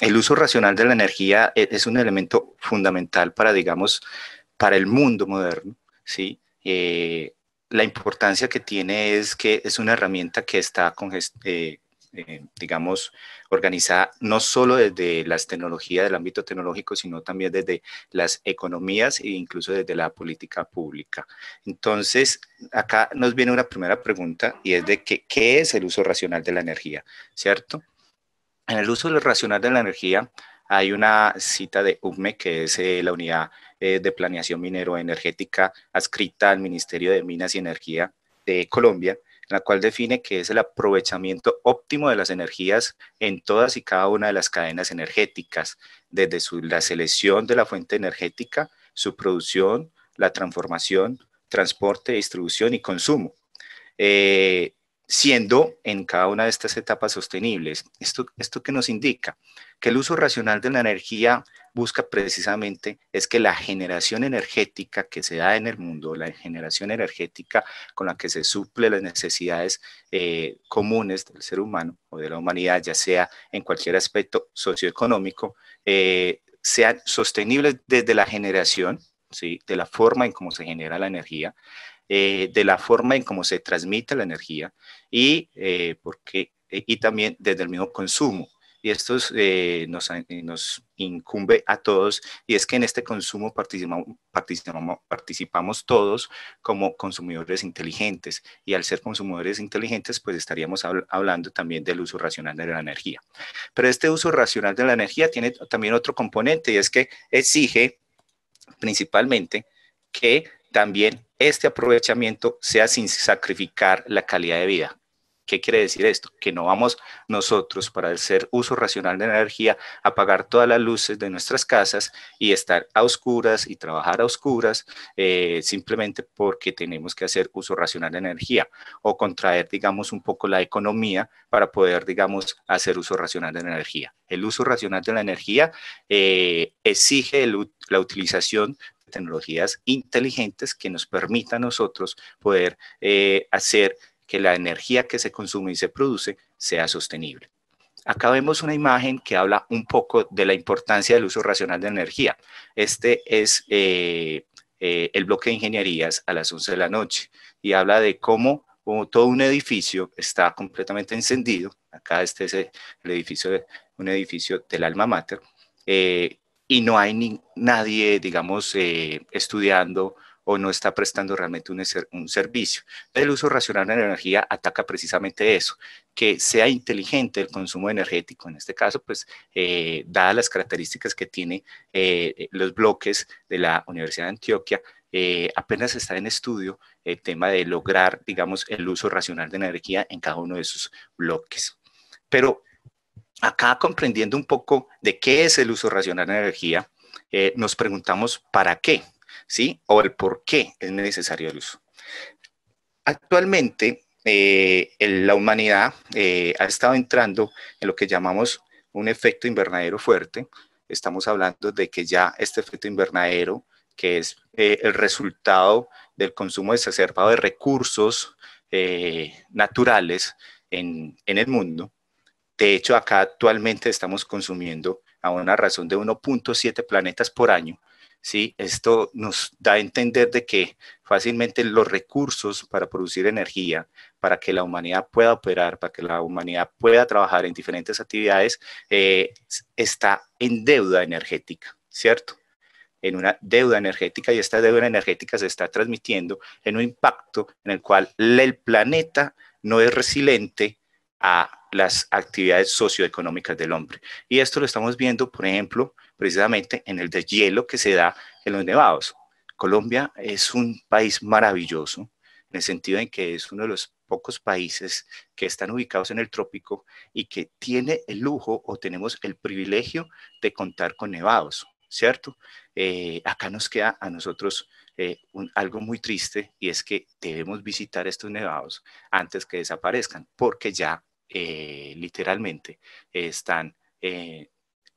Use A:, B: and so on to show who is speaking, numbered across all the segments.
A: el uso racional de la energía e, es un elemento fundamental para, digamos, para el mundo moderno, ¿sí? Eh, la importancia que tiene es que es una herramienta que está, eh, eh, digamos, organizada no solo desde las tecnologías del ámbito tecnológico, sino también desde las economías e incluso desde la política pública. Entonces, acá nos viene una primera pregunta y es de qué es el uso racional de la energía, ¿cierto? En el uso racional de la energía hay una cita de UME, que es eh, la unidad eh, de planeación minero-energética adscrita al Ministerio de Minas y Energía de Colombia, la cual define que es el aprovechamiento óptimo de las energías en todas y cada una de las cadenas energéticas, desde la selección de la fuente energética, su producción, la transformación, transporte, distribución y consumo. Eh, siendo en cada una de estas etapas sostenibles. Esto, esto que nos indica que el uso racional de la energía busca precisamente es que la generación energética que se da en el mundo, la generación energética con la que se suple las necesidades eh, comunes del ser humano o de la humanidad, ya sea en cualquier aspecto socioeconómico, eh, sean sostenibles desde la generación, ¿sí? de la forma en cómo se genera la energía, eh, de la forma en cómo se transmite la energía y, eh, porque, eh, y también desde el mismo consumo. Y esto nos, incumbe a todos, y es que en este consumo participamos, participamos, participamos todos como consumidores inteligentes, y al ser consumidores inteligentes, pues estaríamos hablando también del uso racional de la energía. Pero este uso racional de la energía tiene también otro componente, y es que exige principalmente que también este aprovechamiento sea sin sacrificar la calidad de vida. ¿Qué quiere decir esto? Que no vamos nosotros para hacer uso racional de energía a apagar todas las luces de nuestras casas y estar a oscuras y trabajar a oscuras eh, simplemente porque tenemos que hacer uso racional de energía o contraer, digamos, un poco la economía para poder, digamos, hacer uso racional de energía. El uso racional de la energía eh, exige la utilización tecnologías inteligentes que nos permitan a nosotros poder eh, hacer que la energía que se consume y se produce sea sostenible. Acá vemos una imagen que habla un poco de la importancia del uso racional de energía. Este es eh, eh, el bloque de ingenierías a las 11 de la noche y habla de cómo como todo un edificio está completamente encendido. Acá este es el, edificio, un edificio del alma mater, eh, y no hay nadie, digamos, eh, estudiando o no está prestando realmente un, servicio. El uso racional de la energía ataca precisamente eso, que sea inteligente el consumo energético, en este caso, pues, eh, dadas las características que tiene eh, eh, los bloques de la Universidad de Antioquia, apenas está en estudio el tema de lograr, digamos, el uso racional de energía en cada uno de sus bloques. Pero Acá comprendiendo un poco de qué es el uso racional de energía, eh, nos preguntamos para qué, ¿sí? O el por qué es necesario el uso. Actualmente, eh, la humanidad eh, ha estado entrando en lo que llamamos un efecto invernadero fuerte. Estamos hablando de que ya este efecto invernadero, que es el resultado del consumo exacerbado de recursos naturales en el mundo, de hecho, acá actualmente estamos consumiendo a una razón de 1.7 planetas por año. ¿sí? Esto nos da a entender de que fácilmente los recursos para producir energía, para que la humanidad pueda operar, para que la humanidad pueda trabajar en diferentes actividades, eh, está en deuda energética, ¿cierto? en una deuda energética y esta deuda energética se está transmitiendo en un impacto en el cual el planeta no es resiliente a las actividades socioeconómicas del hombre. Y esto lo estamos viendo, por ejemplo, precisamente en el deshielo que se da en los nevados. Colombia es un país maravilloso en el sentido en que es uno de los pocos países que están ubicados en el trópico y que tiene el lujo o tenemos el privilegio de contar con nevados, ¿cierto? Eh, acá nos queda a nosotros eh, algo muy triste y es que debemos visitar estos nevados antes que desaparezcan porque ya eh, literalmente están eh,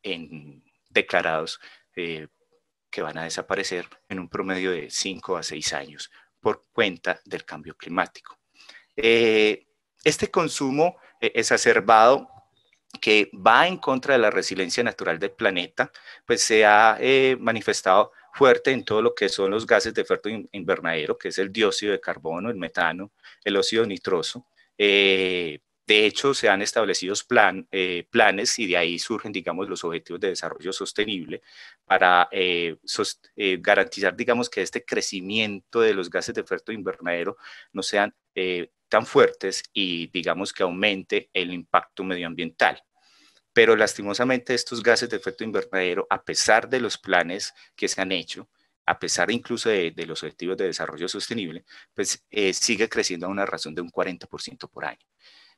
A: en, declarados eh, que van a desaparecer en un promedio de 5 a 6 años por cuenta del cambio climático. este consumo exacerbado que va en contra de la resiliencia natural del planeta, pues se ha manifestado fuerte en todo lo que son los gases de efecto invernadero, que es el dióxido de carbono, el metano, el óxido nitroso, eh, de hecho, se han establecido eh, planes y de ahí surgen, digamos, los objetivos de desarrollo sostenible para eh, eh, garantizar, digamos, que este crecimiento de los gases de efecto invernadero no sean tan fuertes y, digamos, que aumente el impacto medioambiental. Pero lastimosamente estos gases de efecto invernadero, a pesar de los planes que se han hecho, a pesar incluso de, los objetivos de desarrollo sostenible, pues sigue creciendo a una razón de un 40% por año.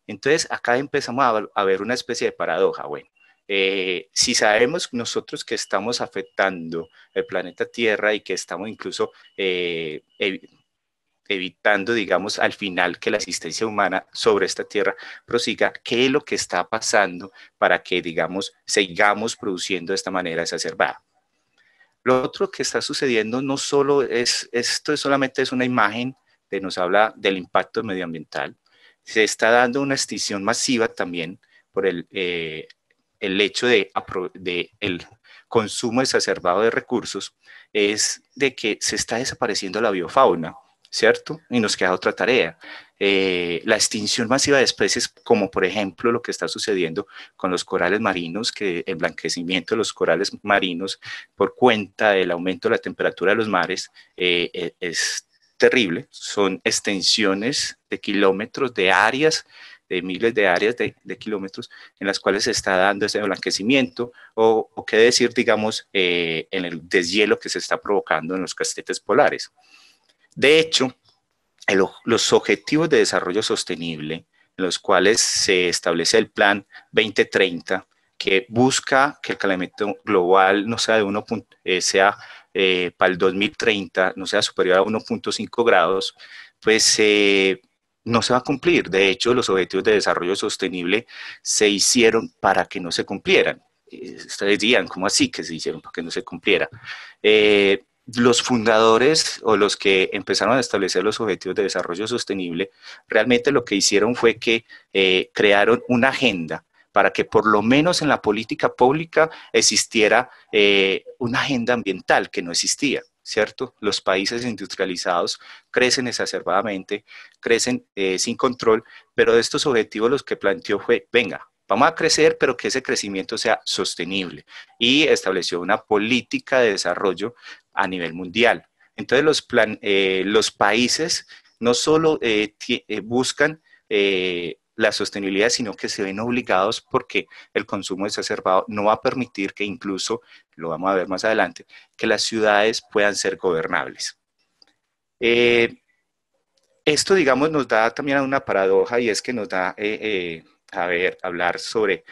A: Entonces, acá empezamos a, ver una especie de paradoja. Bueno, eh, si sabemos nosotros que estamos afectando el planeta Tierra y que estamos incluso eh, evitando, digamos, al final que la existencia humana sobre esta Tierra prosiga, ¿qué es lo que está pasando para que, digamos, sigamos produciendo de esta manera exacerbada? Lo otro que está sucediendo no solo es, esto solamente es una imagen que nos habla del impacto medioambiental, se está dando una extinción masiva también por el, eh, el hecho de, el consumo exacerbado de recursos, es de que se está desapareciendo la biofauna, ¿cierto? Y nos queda otra tarea, eh, la extinción masiva de especies, como por ejemplo lo que está sucediendo con los corales marinos, que el blanquecimiento de los corales marinos por cuenta del aumento de la temperatura de los mares eh, e, es terrible, son extensiones de kilómetros, de áreas, de miles de áreas de, kilómetros en las cuales se está dando ese blanquecimiento o, qué decir, digamos, eh, en el deshielo que se está provocando en los castetes polares. De hecho, los objetivos de desarrollo sostenible, en los cuales se establece el Plan 2030, que busca que el calentamiento global no sea de uno punto, eh, sea eh, para el 2030 no sea superior a 1.5 grados, pues eh, no se va a cumplir. De hecho, los objetivos de desarrollo sostenible se hicieron para que no se cumplieran. Eh, ustedes dirían, ¿cómo así que se hicieron para que no se cumpliera? los fundadores o los que empezaron a establecer los objetivos de desarrollo sostenible, realmente lo que hicieron fue que crearon una agenda para que por lo menos en la política pública existiera eh, una agenda ambiental que no existía. ¿Cierto? Los países industrializados crecen exacerbadamente, crecen eh, sin control, pero de estos objetivos los que planteó fue, venga, vamos a crecer, pero que ese crecimiento sea sostenible. Y estableció una política de desarrollo a nivel mundial. Entonces los, eh, los países no solo buscan la sostenibilidad, sino que se ven obligados porque el consumo exacerbado no va a permitir que incluso, lo vamos a ver más adelante, que las ciudades puedan ser gobernables. Eh, esto, digamos, nos da también una paradoja y es que nos da, eh, eh, a ver, hablar sobre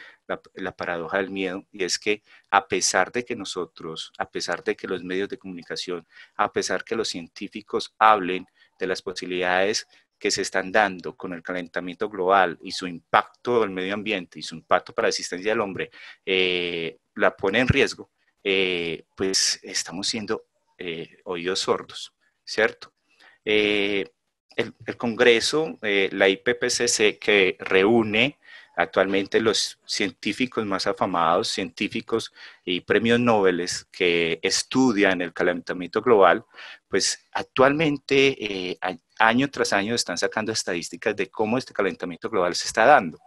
A: la, paradoja del miedo y es que a pesar de que nosotros, a pesar de que los medios de comunicación, a pesar que los científicos hablen de las posibilidades que se están dando con el calentamiento global y su impacto el medio ambiente y su impacto para la existencia del hombre eh, la pone en riesgo, eh, pues estamos siendo eh, oídos sordos, ¿cierto? El, Congreso, la IPPCC, que reúne actualmente los científicos más afamados, científicos y premios Nobel que estudian el calentamiento global, pues actualmente eh, año tras año están sacando estadísticas de cómo este calentamiento global se está dando.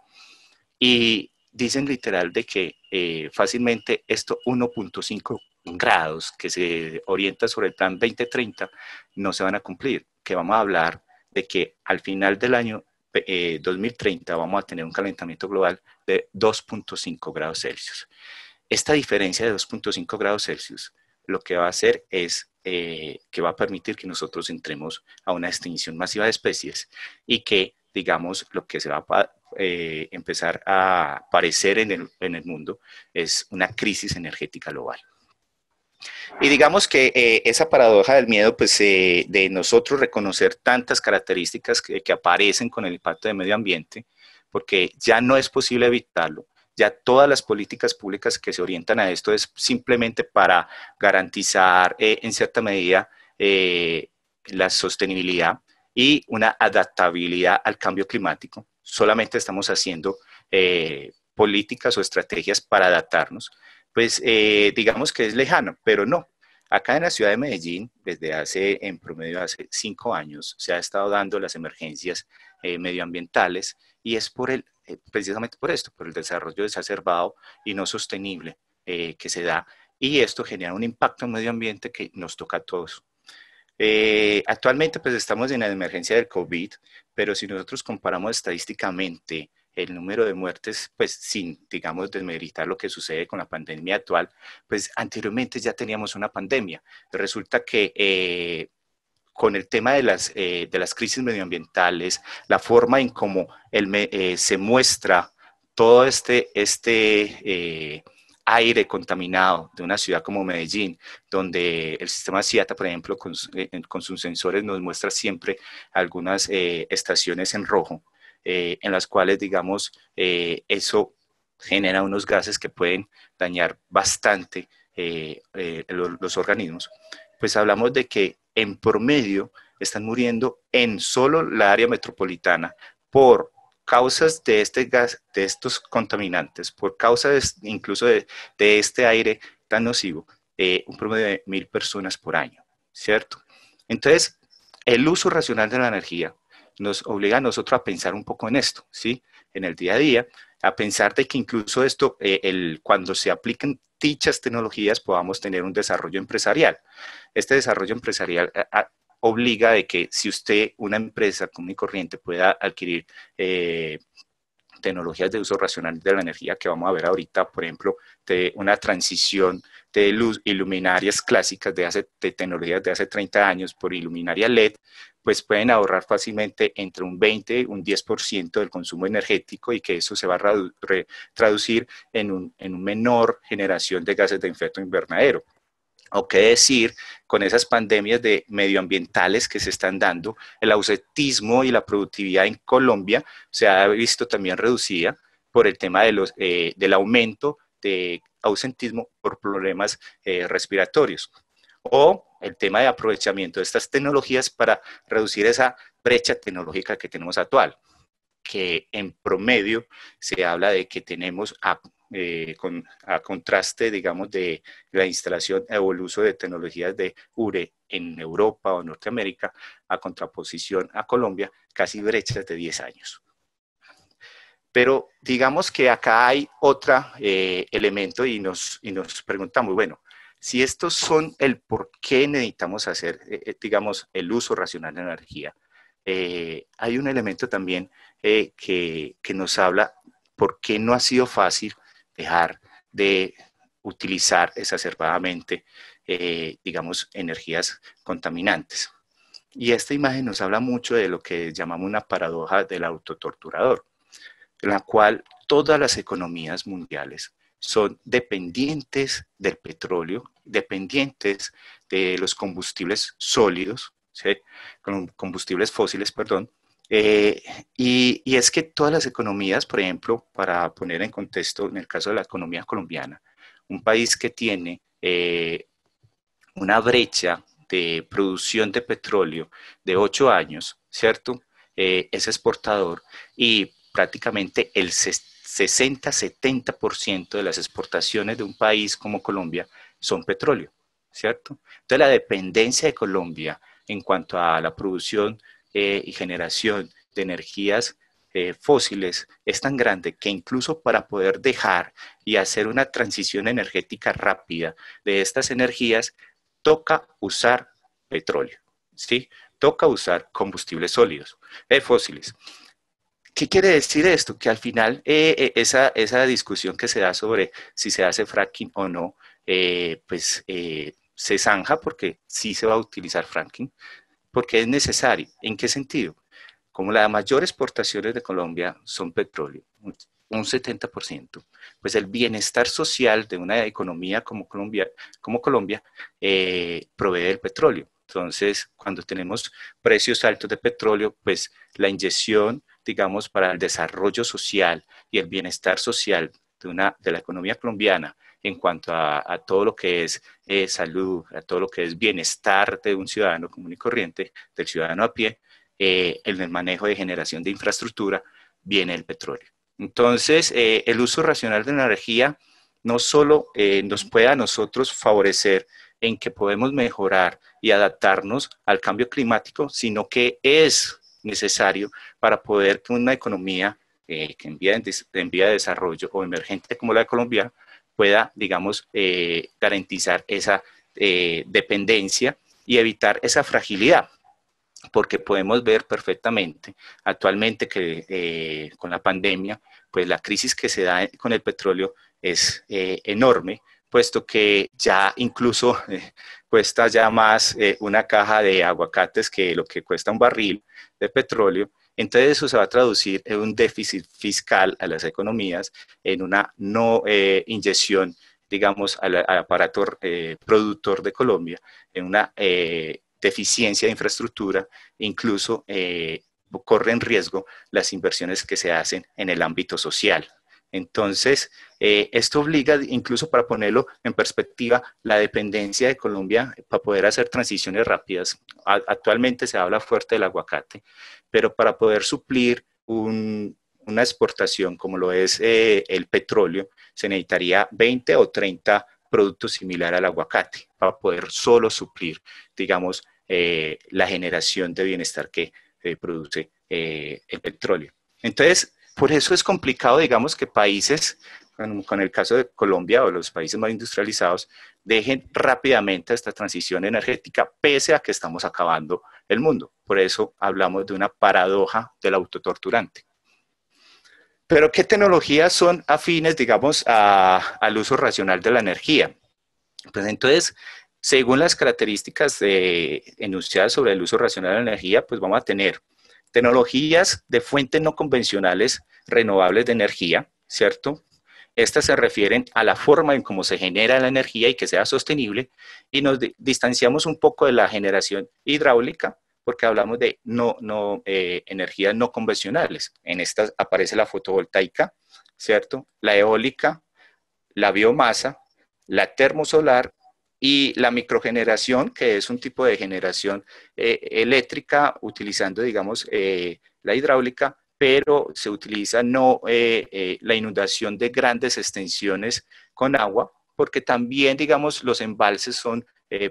A: Y dicen literal de que eh, fácilmente esto 1.5 grados que se orienta sobre el plan 2030 no se van a cumplir, que vamos a hablar de que al final del año 2030 eh, vamos a tener un calentamiento global de 2.5 grados Celsius. Esta diferencia de 2.5 grados Celsius lo que va a hacer es eh, que va a permitir que nosotros entremos a una extinción masiva de especies y que, digamos, lo que se va a eh, empezar a aparecer en el, en el, mundo es una crisis energética global. Y digamos que eh, esa paradoja del miedo, pues de nosotros reconocer tantas características que, que aparecen con el impacto del medio ambiente, porque ya no es posible evitarlo, ya todas las políticas públicas que se orientan a esto es simplemente para garantizar eh, en cierta medida eh, la sostenibilidad y una adaptabilidad al cambio climático. Solamente estamos haciendo eh, políticas o estrategias para adaptarnos. Pues digamos que es lejano, pero no. Acá en la ciudad de Medellín, desde hace, en promedio, hace cinco años, se ha estado dando las emergencias medioambientales y es por el eh, precisamente por esto, por el desarrollo desacerbado y no sostenible eh, que se da. Y esto genera un impacto en medio ambiente que nos toca a todos. Eh, actualmente pues estamos en la emergencia del COVID, pero si nosotros comparamos estadísticamente el número de muertes, pues sin, digamos, desmeritar lo que sucede con la pandemia actual, pues anteriormente ya teníamos una pandemia. Resulta que con el tema de las, eh, de las crisis medioambientales, la forma en cómo eh, se muestra todo este, este eh, aire contaminado de una ciudad como Medellín, donde el sistema CIATA, por ejemplo, con, sus sensores nos muestra siempre algunas estaciones en rojo, en las cuales, digamos, eso genera unos gases que pueden dañar bastante los organismos pues hablamos de que en promedio están muriendo en solo la área metropolitana por causas de este de estos contaminantes, por causas incluso de, este aire tan nocivo, eh, un promedio de mil personas por año, ¿cierto? Entonces, el uso racional de la energía nos obliga a nosotros a pensar un poco en esto, ¿sí? En el día a día, a pensar de que incluso esto, eh, el, cuando se aplican dichas tecnologías podamos tener un desarrollo empresarial. Este desarrollo empresarial eh, ah, obliga de que si usted, una empresa común y corriente, pueda adquirir eh, tecnologías de uso racional de la energía que vamos a ver ahorita, por ejemplo, de una transición de luz iluminarias clásicas de, de tecnologías de hace 30 años por iluminaria LED pues pueden ahorrar fácilmente entre un 20 y un 10% del consumo energético y que eso se va a traducir en, un, una menor generación de gases de efecto invernadero. O qué decir con esas pandemias de medioambientales que se están dando, el ausentismo y la productividad en Colombia se ha visto también reducida por el tema eh, del aumento de ausentismo por problemas eh, respiratorios o el tema de aprovechamiento de estas tecnologías para reducir esa brecha tecnológica que tenemos actual, que en promedio se habla de que tenemos a, eh, contraste, digamos, de la instalación o el uso de tecnologías de URE en Europa o Norteamérica, a contraposición a Colombia, casi brechas de 10 años. Pero digamos que acá hay otro eh, elemento y nos, y nos preguntamos, bueno, si estos son el por qué necesitamos hacer, eh, eh, digamos, el uso racional de energía, eh, hay un elemento también que, que, nos habla por qué no ha sido fácil dejar de utilizar exacerbadamente, digamos, energías contaminantes. Y esta imagen nos habla mucho de lo que llamamos una paradoja del autotorturador, en la cual todas las economías mundiales son dependientes del petróleo, dependientes de los combustibles sólidos, combustibles fósiles, perdón. Eh, y, es que todas las economías, por ejemplo, para poner en contexto, en el caso de la economía colombiana, un país que tiene eh, una brecha de producción de petróleo de ocho años, ¿cierto? Eh, es exportador y prácticamente el 60 60-70% de las exportaciones de un país como Colombia son petróleo, ¿cierto? Entonces la dependencia de Colombia en cuanto a la producción eh, y generación de energías eh, fósiles es tan grande que incluso para poder dejar y hacer una transición energética rápida de estas energías, toca usar petróleo, ¿sí? Toca usar combustibles sólidos, eh, fósiles. ¿Qué quiere decir esto? Que al final eh, eh, esa, esa, discusión que se da sobre si se hace fracking o no, eh, pues se zanja porque sí se va a utilizar fracking, porque es necesario. ¿En qué sentido? Como las mayores exportaciones de Colombia son petróleo, un 70%, pues el bienestar social de una economía como Colombia, como Colombia provee del petróleo. Entonces, cuando tenemos precios altos de petróleo, pues la inyección digamos, para el desarrollo social y el bienestar social de, una, de la economía colombiana en cuanto a, todo lo que es eh, salud, a todo lo que es bienestar de un ciudadano común y corriente, del ciudadano a pie, eh, en el manejo de generación de infraestructura, viene el petróleo. Entonces, eh, el uso racional de la energía no solo nos puede a nosotros favorecer en que podemos mejorar y adaptarnos al cambio climático, sino que es necesario para poder que una economía eh, que en vía, de, desarrollo o emergente como la de Colombia pueda, digamos, eh, garantizar esa eh, dependencia y evitar esa fragilidad porque podemos ver perfectamente actualmente que con la pandemia, pues la crisis que se da con el petróleo es enorme, puesto que ya incluso cuesta ya más eh, una caja de aguacates que lo que cuesta un barril de petróleo. Entonces eso se va a traducir en un déficit fiscal a las economías, en una no eh, inyección, digamos, al, aparato eh, productor de Colombia, en una deficiencia de infraestructura, incluso corren riesgo las inversiones que se hacen en el ámbito social, entonces, eh, esto obliga, incluso para ponerlo en perspectiva, la dependencia de Colombia para poder hacer transiciones rápidas. actualmente se habla fuerte del aguacate, pero para poder suplir una exportación como lo es eh, el petróleo, se necesitaría 20 o 30 productos similares al aguacate para poder solo suplir, digamos, eh, la generación de bienestar que produce el petróleo. Entonces, por eso es complicado, digamos, que países, con el caso de Colombia o los países más industrializados, dejen rápidamente esta transición energética, pese a que estamos acabando el mundo. Por eso hablamos de una paradoja del autotorturante. Pero, ¿qué tecnologías son afines, digamos, al uso racional de la energía? Pues entonces, según las características de, enunciadas sobre el uso racional de la energía, pues vamos a tener Tecnologías de fuentes no convencionales renovables de energía, ¿cierto? Estas se refieren a la forma en cómo se genera la energía y que sea sostenible. Y nos distanciamos un poco de la generación hidráulica porque hablamos de no, no, eh, energías no convencionales. En estas aparece la fotovoltaica, ¿cierto? La eólica, la biomasa, la termosolar y la microgeneración, que es un tipo de generación eh, eléctrica utilizando, digamos, eh, la hidráulica, pero se utiliza no eh, la inundación de grandes extensiones con agua, porque también, digamos, los embalses son,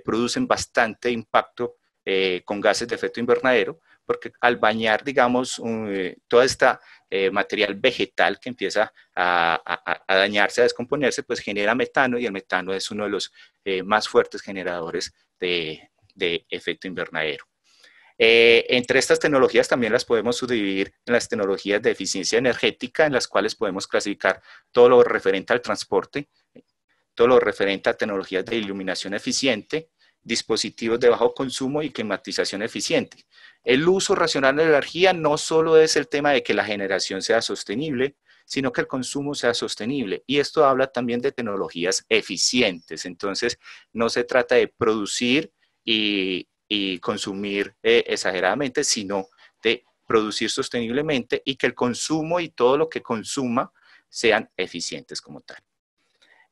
A: producen bastante impacto con gases de efecto invernadero, porque al bañar, digamos, toda esta eh, material vegetal que empieza a, dañarse, a descomponerse, pues genera metano y el metano es uno de los eh, más fuertes generadores de, efecto invernadero. Eh, entre estas tecnologías también las podemos subdividir en las tecnologías de eficiencia energética, en las cuales podemos clasificar todo lo referente al transporte, todo lo referente a tecnologías de iluminación eficiente, dispositivos de bajo consumo y climatización eficiente. El uso racional de la energía no solo es el tema de que la generación sea sostenible, sino que el consumo sea sostenible. Y esto habla también de tecnologías eficientes. Entonces, no se trata de producir y, consumir eh, exageradamente, sino de producir sosteniblemente y que el consumo y todo lo que consuma sean eficientes como tal.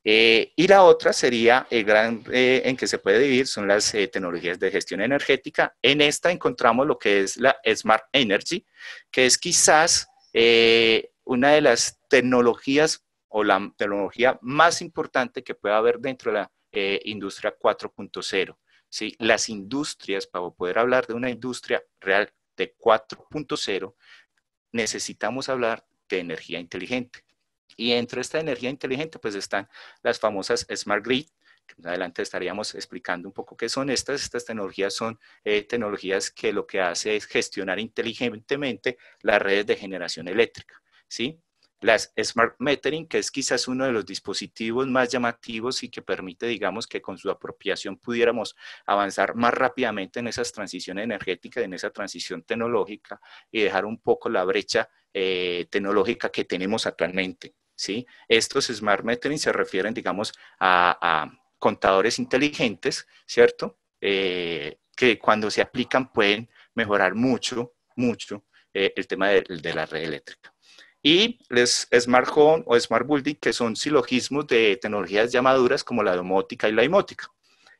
A: Eh, y la otra sería el gran eh, en que se puede dividir son las eh, tecnologías de gestión energética. En esta encontramos lo que es la Smart Energy, que es quizás una de las tecnologías o la tecnología más importante que pueda haber dentro de la industria 4.0. ¿sí? Las industrias, para poder hablar de una industria real de 4.0, necesitamos hablar de energía inteligente. Y dentro de esta energía inteligente, pues están las famosas Smart Grid, que más adelante estaríamos explicando un poco qué son estas. Estas tecnologías son eh, tecnologías que lo que hace es gestionar inteligentemente las redes de generación eléctrica, ¿sí? Las Smart Metering, que es quizás uno de los dispositivos más llamativos y que permite, digamos, que con su apropiación pudiéramos avanzar más rápidamente en esas transiciones energéticas, en esa transición tecnológica y dejar un poco la brecha eh, tecnológica que tenemos actualmente. ¿sí? Estos smart metering se refieren, digamos, a, contadores inteligentes, ¿cierto? Eh, que cuando se aplican pueden mejorar mucho, mucho eh, el tema de, la red eléctrica. Y los Smart Home o Smart Building, que son silogismos de tecnologías ya maduras como la domótica y la imótica.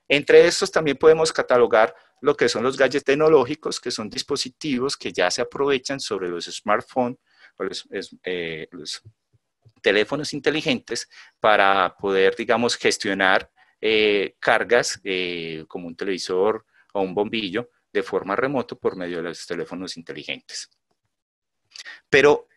A: Entre estos también podemos catalogar lo que son los gadgets tecnológicos, que son dispositivos que ya se aprovechan sobre los smartphones, los, eh, los teléfonos inteligentes para poder, digamos, gestionar eh, cargas eh, como un televisor o un bombillo de forma remoto por medio de los teléfonos inteligentes. Pero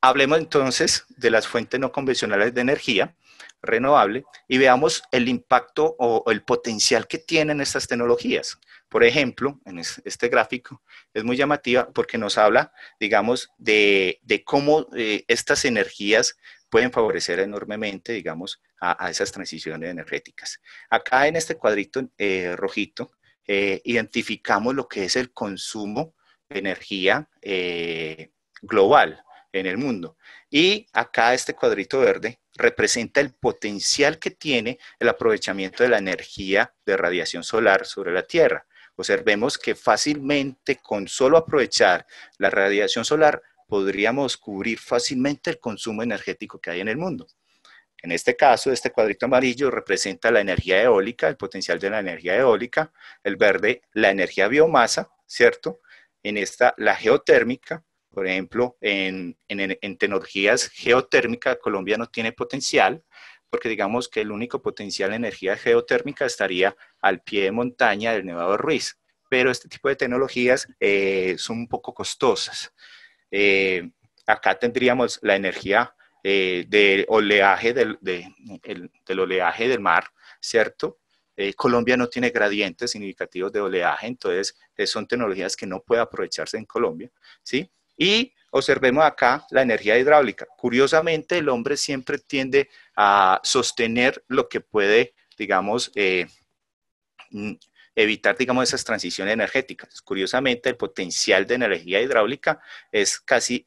A: hablemos entonces de las fuentes no convencionales de energía renovable y veamos el impacto o el potencial que tienen estas tecnologías. Por ejemplo, en este gráfico es muy llamativa porque nos habla, digamos, de, cómo eh, estas energías pueden favorecer enormemente, digamos, a, esas transiciones energéticas. Acá en este cuadrito eh, rojito, eh, identificamos lo que es el consumo de energía eh, global en el mundo. Y acá este cuadrito verde representa el potencial que tiene el aprovechamiento de la energía de radiación solar sobre la Tierra. Observemos que fácilmente con solo aprovechar la radiación solar podríamos cubrir fácilmente el consumo energético que hay en el mundo. En este caso, este cuadrito amarillo representa la energía eólica, el potencial de la energía eólica, el verde, la energía biomasa, ¿cierto? En esta, la geotérmica, por ejemplo, en, en, en tecnologías geotérmicas, Colombia no tiene potencial, porque digamos que el único potencial de energía geotérmica estaría al pie de montaña del Nevado Ruiz, pero este tipo de tecnologías eh, son un poco costosas. Eh, acá tendríamos la energía eh, de oleaje del, del oleaje del mar, ¿cierto? Eh, Colombia no tiene gradientes significativos de oleaje, entonces son tecnologías que no puede aprovecharse en Colombia, ¿sí? Y observemos acá la energía hidráulica. Curiosamente, el hombre siempre tiende a sostener lo que puede, digamos, evitar, digamos, esas transiciones energéticas. Curiosamente, el potencial de energía hidráulica es casi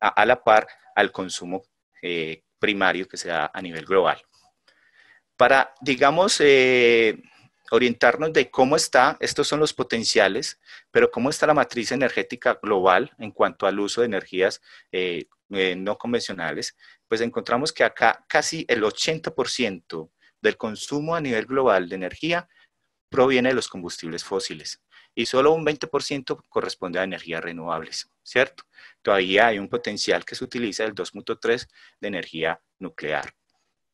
A: a, la par al consumo eh, primario que se da a nivel global. Para, digamos, eh, orientarnos de cómo está, estos son los potenciales, pero cómo está la matriz energética global en cuanto al uso de energías eh, no convencionales, pues encontramos que acá casi el 80% del consumo a nivel global de energía proviene de los combustibles fósiles y solo un 20% corresponde a energías renovables, ¿cierto? Todavía hay un potencial que se utiliza del 2.3 de energía nuclear.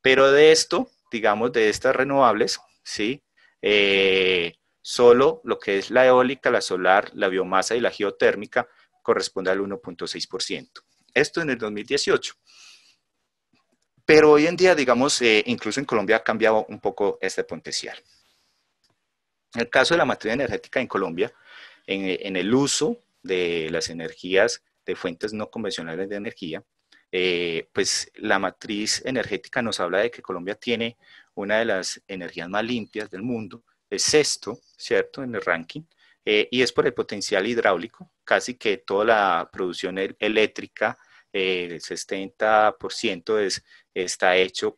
A: Pero de esto, digamos, de estas renovables, ¿sí? Eh, solo lo que es la eólica, la solar, la biomasa y la geotérmica corresponde al 1.6%. Esto en el 2018. Pero hoy en día, digamos, eh, incluso en Colombia ha cambiado un poco este potencial. En el caso de la matriz energética en Colombia, en, el uso de las energías de fuentes no convencionales de energía, eh, pues la matriz energética nos habla de que Colombia tiene una de las energías más limpias del mundo, es sexto, ¿cierto?, en el ranking, eh, y es por el potencial hidráulico, casi que toda la producción eléctrica, eh, el 70% es, está hecho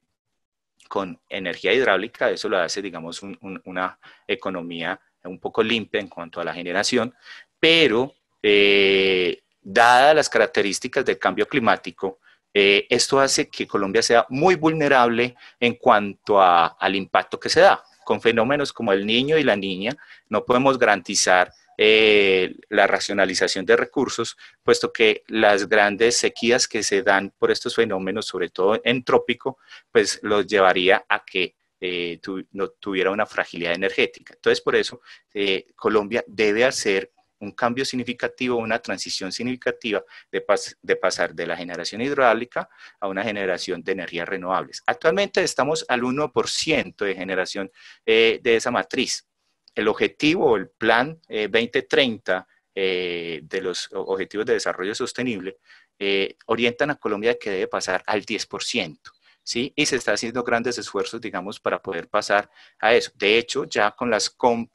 A: con energía hidráulica, eso lo hace, digamos, una economía un poco limpia en cuanto a la generación, pero eh, dadas las características del cambio climático, eh, esto hace que Colombia sea muy vulnerable en cuanto al impacto que se da. Con fenómenos como el niño y la niña, no podemos garantizar eh, la racionalización de recursos, puesto que las grandes sequías que se dan por estos fenómenos, sobre todo en trópico, pues los llevaría a que eh, no tuviera una fragilidad energética. Entonces, por eso, eh, Colombia debe hacer un cambio significativo, una transición significativa de, pasar de la generación hidráulica a una generación de energías renovables. Actualmente estamos al 1% de generación de esa matriz el objetivo, el plan 2030 eh, eh, de los Objetivos de Desarrollo Sostenible eh, orientan a Colombia que debe pasar al 10%. ¿Sí? Y se está haciendo grandes esfuerzos, digamos, para poder pasar a eso. De hecho, ya con las, con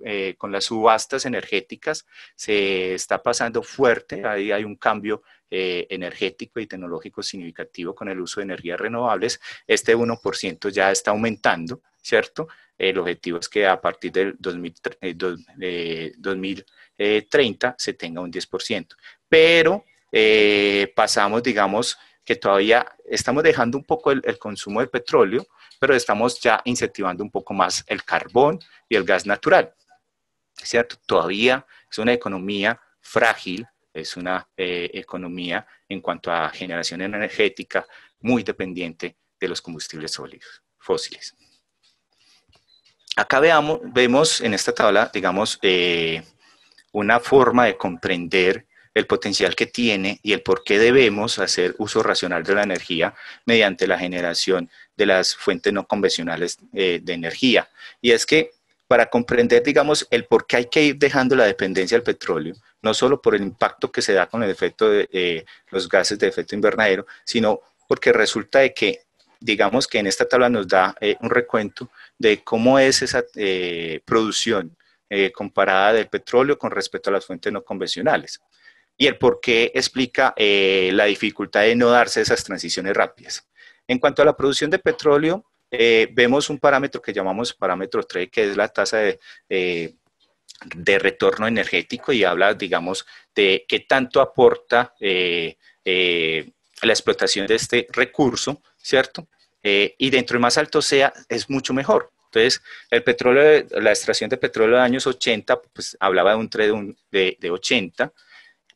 A: las subastas energéticas se está pasando fuerte, ahí hay un cambio eh, energético y tecnológico significativo con el uso de energías renovables, este 1% ya está aumentando, ¿cierto? El objetivo es que a partir del 2030 eh, eh, se tenga un 10%. Pero pasamos, digamos, que todavía estamos dejando un poco el, consumo de petróleo, pero estamos ya incentivando un poco más el carbón y el gas natural. ¿Cierto? Todavía es una economía frágil, es una eh, economía en cuanto a generación energética muy dependiente de los combustibles sólidos, fósiles. Acá vemos en esta tabla, digamos, eh, una forma de comprender el potencial que tiene y el por qué debemos hacer uso racional de la energía mediante la generación de las fuentes no convencionales eh, de energía. Y es que para comprender, digamos, el por qué hay que ir dejando la dependencia del petróleo, no solo por el impacto que se da con el efecto de eh, los gases de efecto invernadero, sino porque resulta de que, digamos que en esta tabla nos da eh, un recuento de cómo es esa eh, producción comparada del petróleo con respecto a las fuentes no convencionales. Y el por qué explica la dificultad de no darse esas transiciones rápidas. En cuanto a la producción de petróleo, eh, vemos un parámetro que llamamos parámetro 3, que es la tasa de, de retorno energético y habla, digamos, de qué tanto aporta eh, eh, la explotación de este recurso, ¿cierto? y dentro de más alto sea, es mucho mejor. Entonces, el petróleo, la extracción de petróleo de años 80, pues hablaba de un 3 de, 80.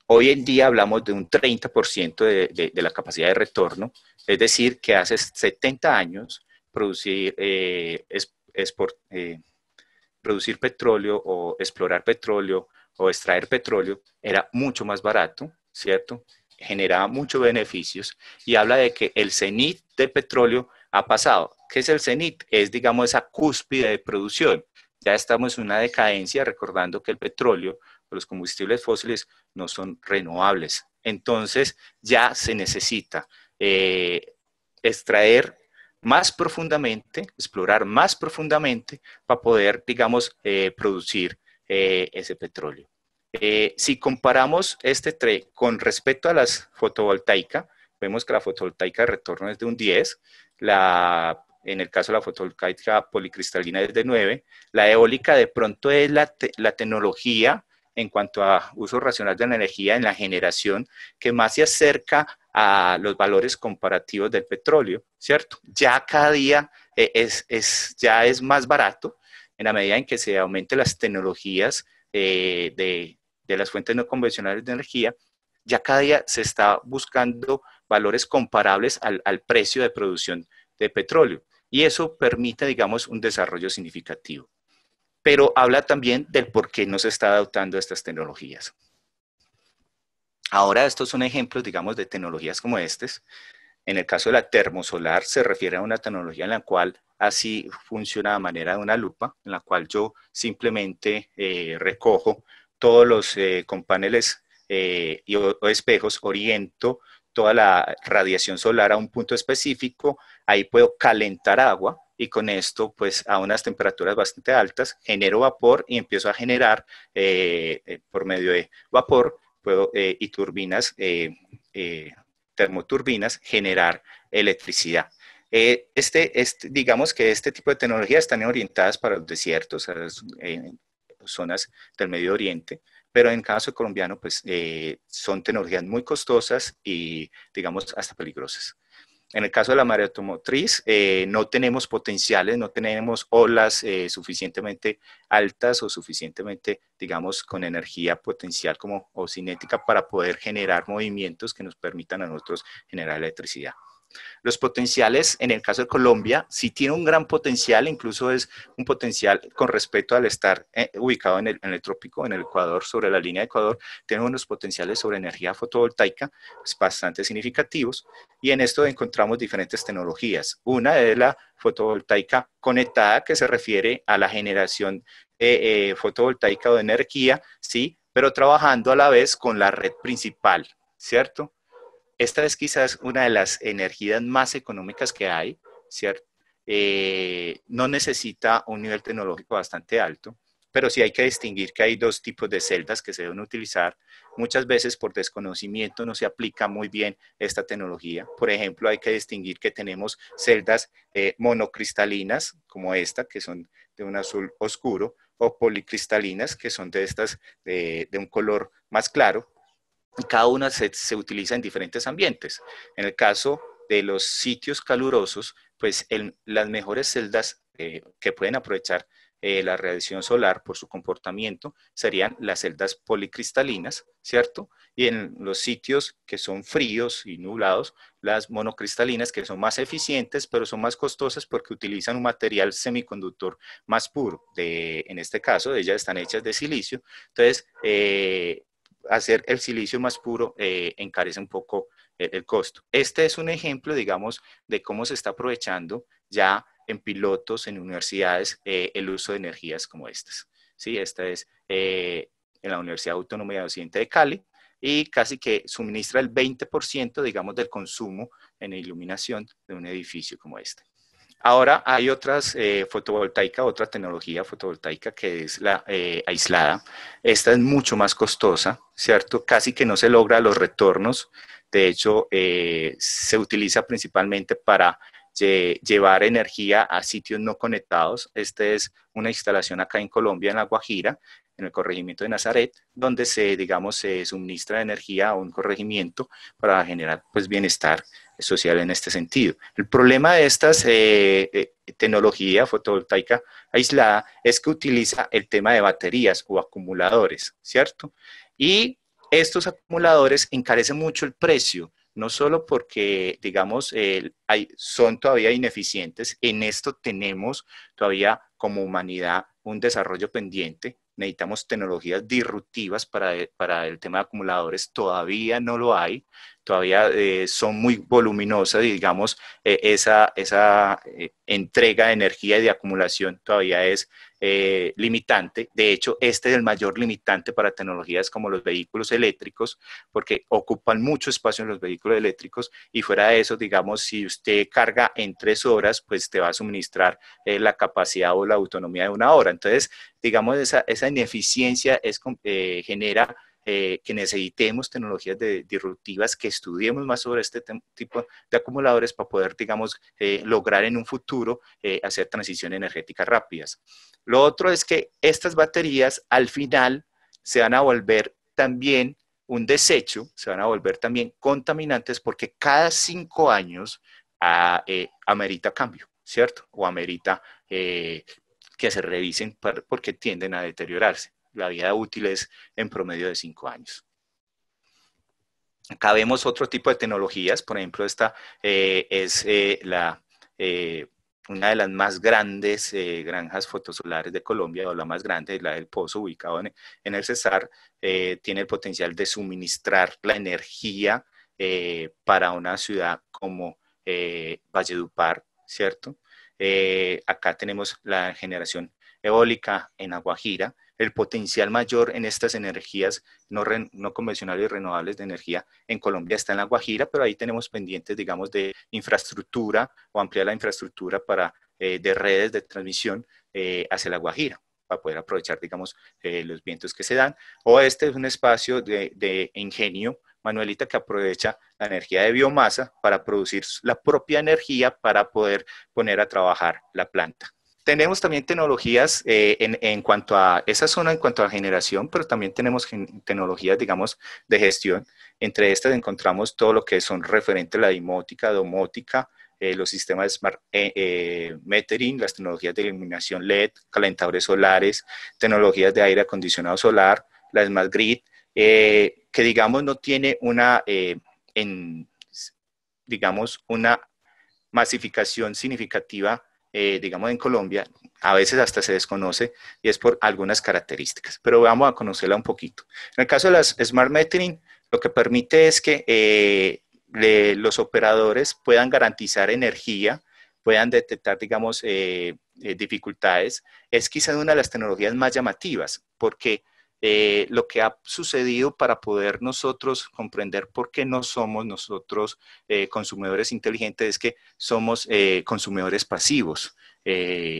A: Hoy en día hablamos de un 30% de, de la capacidad de retorno, es decir, que hace 70 años producir, eh, eh, producir petróleo o explorar petróleo o extraer petróleo era mucho más barato, ¿cierto? Generaba muchos beneficios y habla de que el cenit de petróleo ha pasado. ¿Qué es el cenit? Es, digamos, esa cúspide de producción. Ya estamos en una decadencia, recordando que el petróleo los combustibles fósiles no son renovables. Entonces, ya se necesita eh, extraer más profundamente, explorar más profundamente para poder, digamos, eh, producir eh, ese petróleo. Eh, si comparamos este TRE con respecto a las fotovoltaica, vemos que la fotovoltaica de retorno es de un 10, la, en el caso de la fotovoltaica policristalina es de 9, la eólica de pronto es la, tecnología en cuanto a uso racional de la energía en la generación que más se acerca a a los valores comparativos del petróleo, ¿cierto? Ya cada día eh, es, ya es más barato en la medida en que se aumenten las tecnologías eh, de, las fuentes no convencionales de energía, ya cada día se está buscando valores comparables al, al, precio de producción de petróleo. Y eso permite, digamos, un desarrollo significativo. Pero habla también del por qué no se está adoptando estas tecnologías. Ahora estos son ejemplos, digamos, de tecnologías como estas. En el caso de la termosolar se refiere a una tecnología en la cual así funciona de manera de una lupa, en la cual yo simplemente eh, recojo todos los eh, con paneles eh, y, o, espejos, oriento toda la radiación solar a un punto específico, ahí puedo calentar agua y con esto pues a unas temperaturas bastante altas genero vapor y empiezo a generar por medio de vapor eh, y turbinas, eh, eh, termoturbinas, generar electricidad. Este, este, digamos que este tipo de tecnologías están orientadas para los desiertos, a las zonas del Medio Oriente, pero en caso colombiano, pues son tecnologías muy costosas y, digamos, hasta peligrosas. En el caso de la marea automotriz, eh, no tenemos potenciales, no tenemos olas eh, suficientemente altas o suficientemente, digamos, con energía potencial como o cinética para poder generar movimientos que nos permitan a nosotros generar electricidad. Los potenciales, en el caso de Colombia, sí tiene un gran potencial, incluso es un potencial con respecto al estar eh, ubicado en el, el trópico, en el Ecuador, sobre la línea de Ecuador, tiene unos potenciales sobre energía fotovoltaica pues, bastante significativos y en esto encontramos diferentes tecnologías. Una es la fotovoltaica conectada que se refiere a la generación eh, fotovoltaica o de energía, ¿sí? pero trabajando a la vez con la red principal, ¿cierto? Esta es quizás una de las energías más económicas que hay, ¿cierto? Eh, no necesita un nivel tecnológico bastante alto, pero sí hay que distinguir que hay dos tipos de celdas que se deben utilizar. Muchas veces por desconocimiento no se aplica muy bien esta tecnología. Por ejemplo, hay que distinguir que tenemos celdas eh, monocristalinas, como esta, que son de un azul oscuro, o policristalinas, que son de estas de un color más claro, cada una se, utiliza en diferentes ambientes. En el caso de los sitios calurosos, pues las mejores celdas eh, que pueden aprovechar eh, la radiación solar por su comportamiento serían las celdas policristalinas, ¿cierto? Y en los sitios que son fríos y nublados, las monocristalinas que son más eficientes, pero son más costosas porque utilizan un material semiconductor más puro. De, en este caso, ellas están hechas de silicio. Entonces, eh, hacer el silicio más puro eh, encarece un poco eh, el, costo. Este es un ejemplo, digamos, de cómo se está aprovechando ya en pilotos, en universidades, eh, el uso de energías como estas. ¿Sí? Esta es en la Universidad Autónoma de Occidente de Cali y casi que suministra el 20%, digamos, del consumo en iluminación de un edificio como este. Ahora hay otras eh, fotovoltaica, otra tecnología fotovoltaica que es la eh, aislada. Esta es mucho más costosa, ¿cierto? Casi que no se logra los retornos. De hecho, eh, se utiliza principalmente para llevar energía a sitios no conectados. Esta es una instalación acá en Colombia, en La Guajira, en el corregimiento de Nazaret, donde se, digamos, se suministra energía a un corregimiento para generar pues, bienestar social en este sentido. El problema de estas eh, eh, tecnología fotovoltaica aislada es que utiliza el tema de baterías o acumuladores, ¿cierto? Y estos acumuladores encarecen mucho el precio, no solo porque, digamos, hay, son todavía ineficientes, en esto tenemos todavía como humanidad un desarrollo pendiente, necesitamos tecnologías disruptivas para, eh, para el tema de acumuladores, todavía no lo hay, todavía eh, son muy voluminosas y digamos, eh, esa, esa eh, entrega de energía y de acumulación todavía es limitante. De hecho, este es el mayor limitante para tecnologías como los vehículos eléctricos, porque ocupan mucho espacio en los vehículos eléctricos y fuera de eso, digamos, si usted carga en tres horas, pues te va a suministrar la capacidad o la autonomía de una hora. Entonces, digamos, esa, ineficiencia es, genera eh, que necesitemos tecnologías disruptivas, que estudiemos más sobre este tipo de acumuladores para poder, digamos, eh, lograr en un futuro eh, hacer transición energética rápidas. Lo otro es que estas baterías al final se van a volver también un desecho, se van a volver también contaminantes porque cada cinco años ah, amerita cambio, ¿cierto? O amerita que se revisen porque tienden a deteriorarse la vida útil es en promedio de cinco años. Acá vemos otro tipo de tecnologías, por ejemplo, esta eh, es eh, eh, una de las más grandes granjas fotosolares de Colombia, o la más grande, la del Pozo, ubicado en, en el Cesar, tiene el potencial de suministrar la energía para una ciudad como Valledupar, ¿cierto? acá tenemos la generación eólica en Aguajira, el potencial mayor en estas energías no, convencionales y renovables de energía en Colombia está en La Guajira, pero ahí tenemos pendientes, digamos, de infraestructura o ampliar la infraestructura para, eh, de redes de transmisión eh, hacia La Guajira para poder aprovechar, digamos, eh, los vientos que se dan. O este es un espacio de, de ingenio, Manuelita, que aprovecha la energía de biomasa para producir la propia energía para poder poner a trabajar la planta. Tenemos también tecnologías eh, en, en, cuanto a esa zona, en cuanto a generación, pero también tenemos tecnologías, digamos, de gestión. Entre estas encontramos todo lo que son referente a la dimótica, domótica, eh, los sistemas de smart eh, metering, las tecnologías de iluminación LED, calentadores solares, tecnologías de aire acondicionado solar, la smart grid, que digamos no tiene una, en, digamos, una masificación significativa eh, digamos en Colombia, a veces hasta se desconoce y es por algunas características, pero vamos a conocerla un poquito. En el caso de las Smart Metering, lo que permite es que eh, los operadores puedan garantizar energía, puedan detectar, digamos, eh, dificultades, es quizás una de las tecnologías más llamativas, porque eh, lo que ha sucedido para poder nosotros comprender por qué no somos nosotros eh, consumidores inteligentes es que somos eh, consumidores pasivos.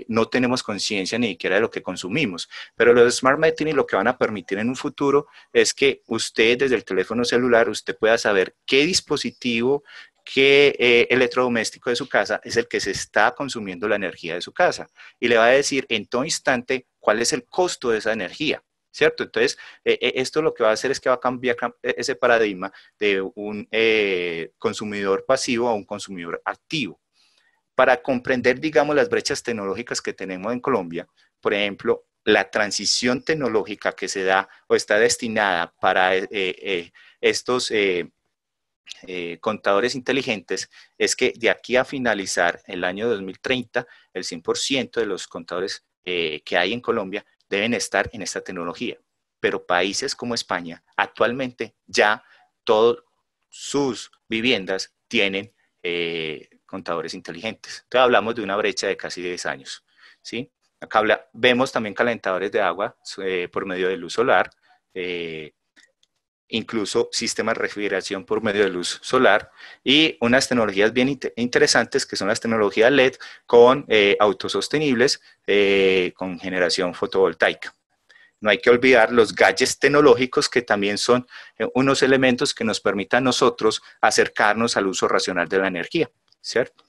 A: no tenemos conciencia ni siquiera de lo que consumimos. Pero los smart metering lo que van a permitir en un futuro es que usted desde el teléfono celular, usted pueda saber qué dispositivo, qué electrodoméstico de su casa es el que se está consumiendo la energía de su casa y le va a decir en todo instante cuál es el costo de esa energía. ¿cierto? Entonces, eh, eh, esto lo que va a hacer es que va a cambiar e, ese paradigma de un eh, consumidor pasivo a un consumidor activo. Para comprender, digamos, las brechas tecnológicas que tenemos en Colombia, por ejemplo, la transición tecnológica que se da o está destinada para estos... contadores inteligentes es que de aquí a finalizar el año 2030, el 100% de los contadores que hay en Colombia deben estar en esta tecnología. Pero países como España actualmente ya todas sus viviendas tienen eh, contadores inteligentes. Entonces hablamos de una brecha de casi 10 años. ¿sí? Acá vemos también calentadores de agua eh, por medio de luz solar, eh, incluso sistemas de refrigeración por medio de luz solar y unas tecnologías bien interesantes que son las tecnologías LED con eh, autosostenibles eh, con generación fotovoltaica. No hay que olvidar los gadgets tecnológicos que también son eh, unos elementos que nos permitan a nosotros acercarnos al uso racional de la energía, ¿cierto?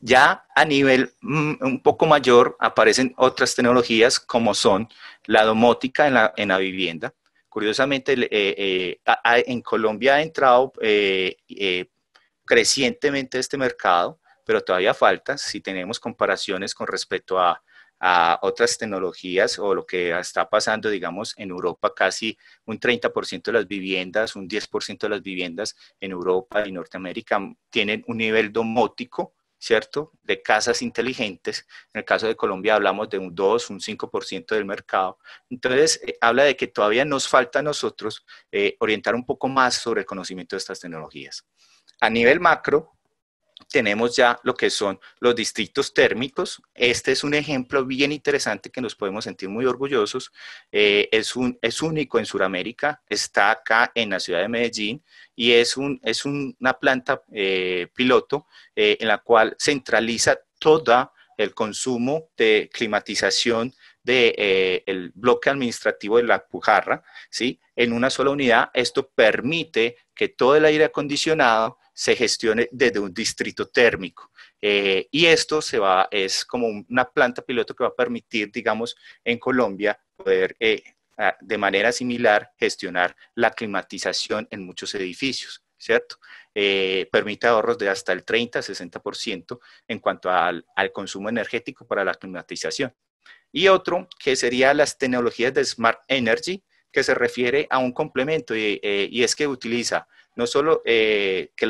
A: Ya a nivel mm, un poco mayor aparecen otras tecnologías como son la domótica en la vivienda, Curiosamente, eh, eh, en Colombia ha entrado eh, crecientemente este mercado, pero todavía falta si tenemos comparaciones con respecto a, a otras tecnologías o lo que está pasando, digamos, en Europa, casi un 30% de las viviendas, un 10% de las viviendas en Europa y Norteamérica tienen un nivel domótico ¿cierto? De casas inteligentes. En el caso de Colombia hablamos de un 2, un 5% del mercado. Entonces, eh, habla de que todavía nos falta a nosotros eh, orientar un poco más sobre el conocimiento de estas tecnologías. A nivel macro, tenemos ya lo que son los distritos térmicos. Este es un ejemplo bien interesante que nos podemos sentir muy orgullosos. Eh, es, un, es único en Sudamérica, está acá en la ciudad de Medellín y es, un, es una planta eh, piloto eh, en la cual centraliza todo el consumo de climatización del de, el bloque administrativo de la Pujarra, ¿sí? En una sola unidad, esto permite que todo el aire acondicionado se gestione desde un distrito térmico. Eh, y esto se va, es como una planta piloto que va a permitir, digamos, en Colombia poder eh, de manera similar gestionar la climatización en muchos edificios, ¿cierto? Eh, permite ahorros de hasta el 30-60% en cuanto al, consumo energético para la climatización. Y otro que sería las tecnologías de Smart Energy, que se refiere a un complemento y es que utiliza no solo eh, que,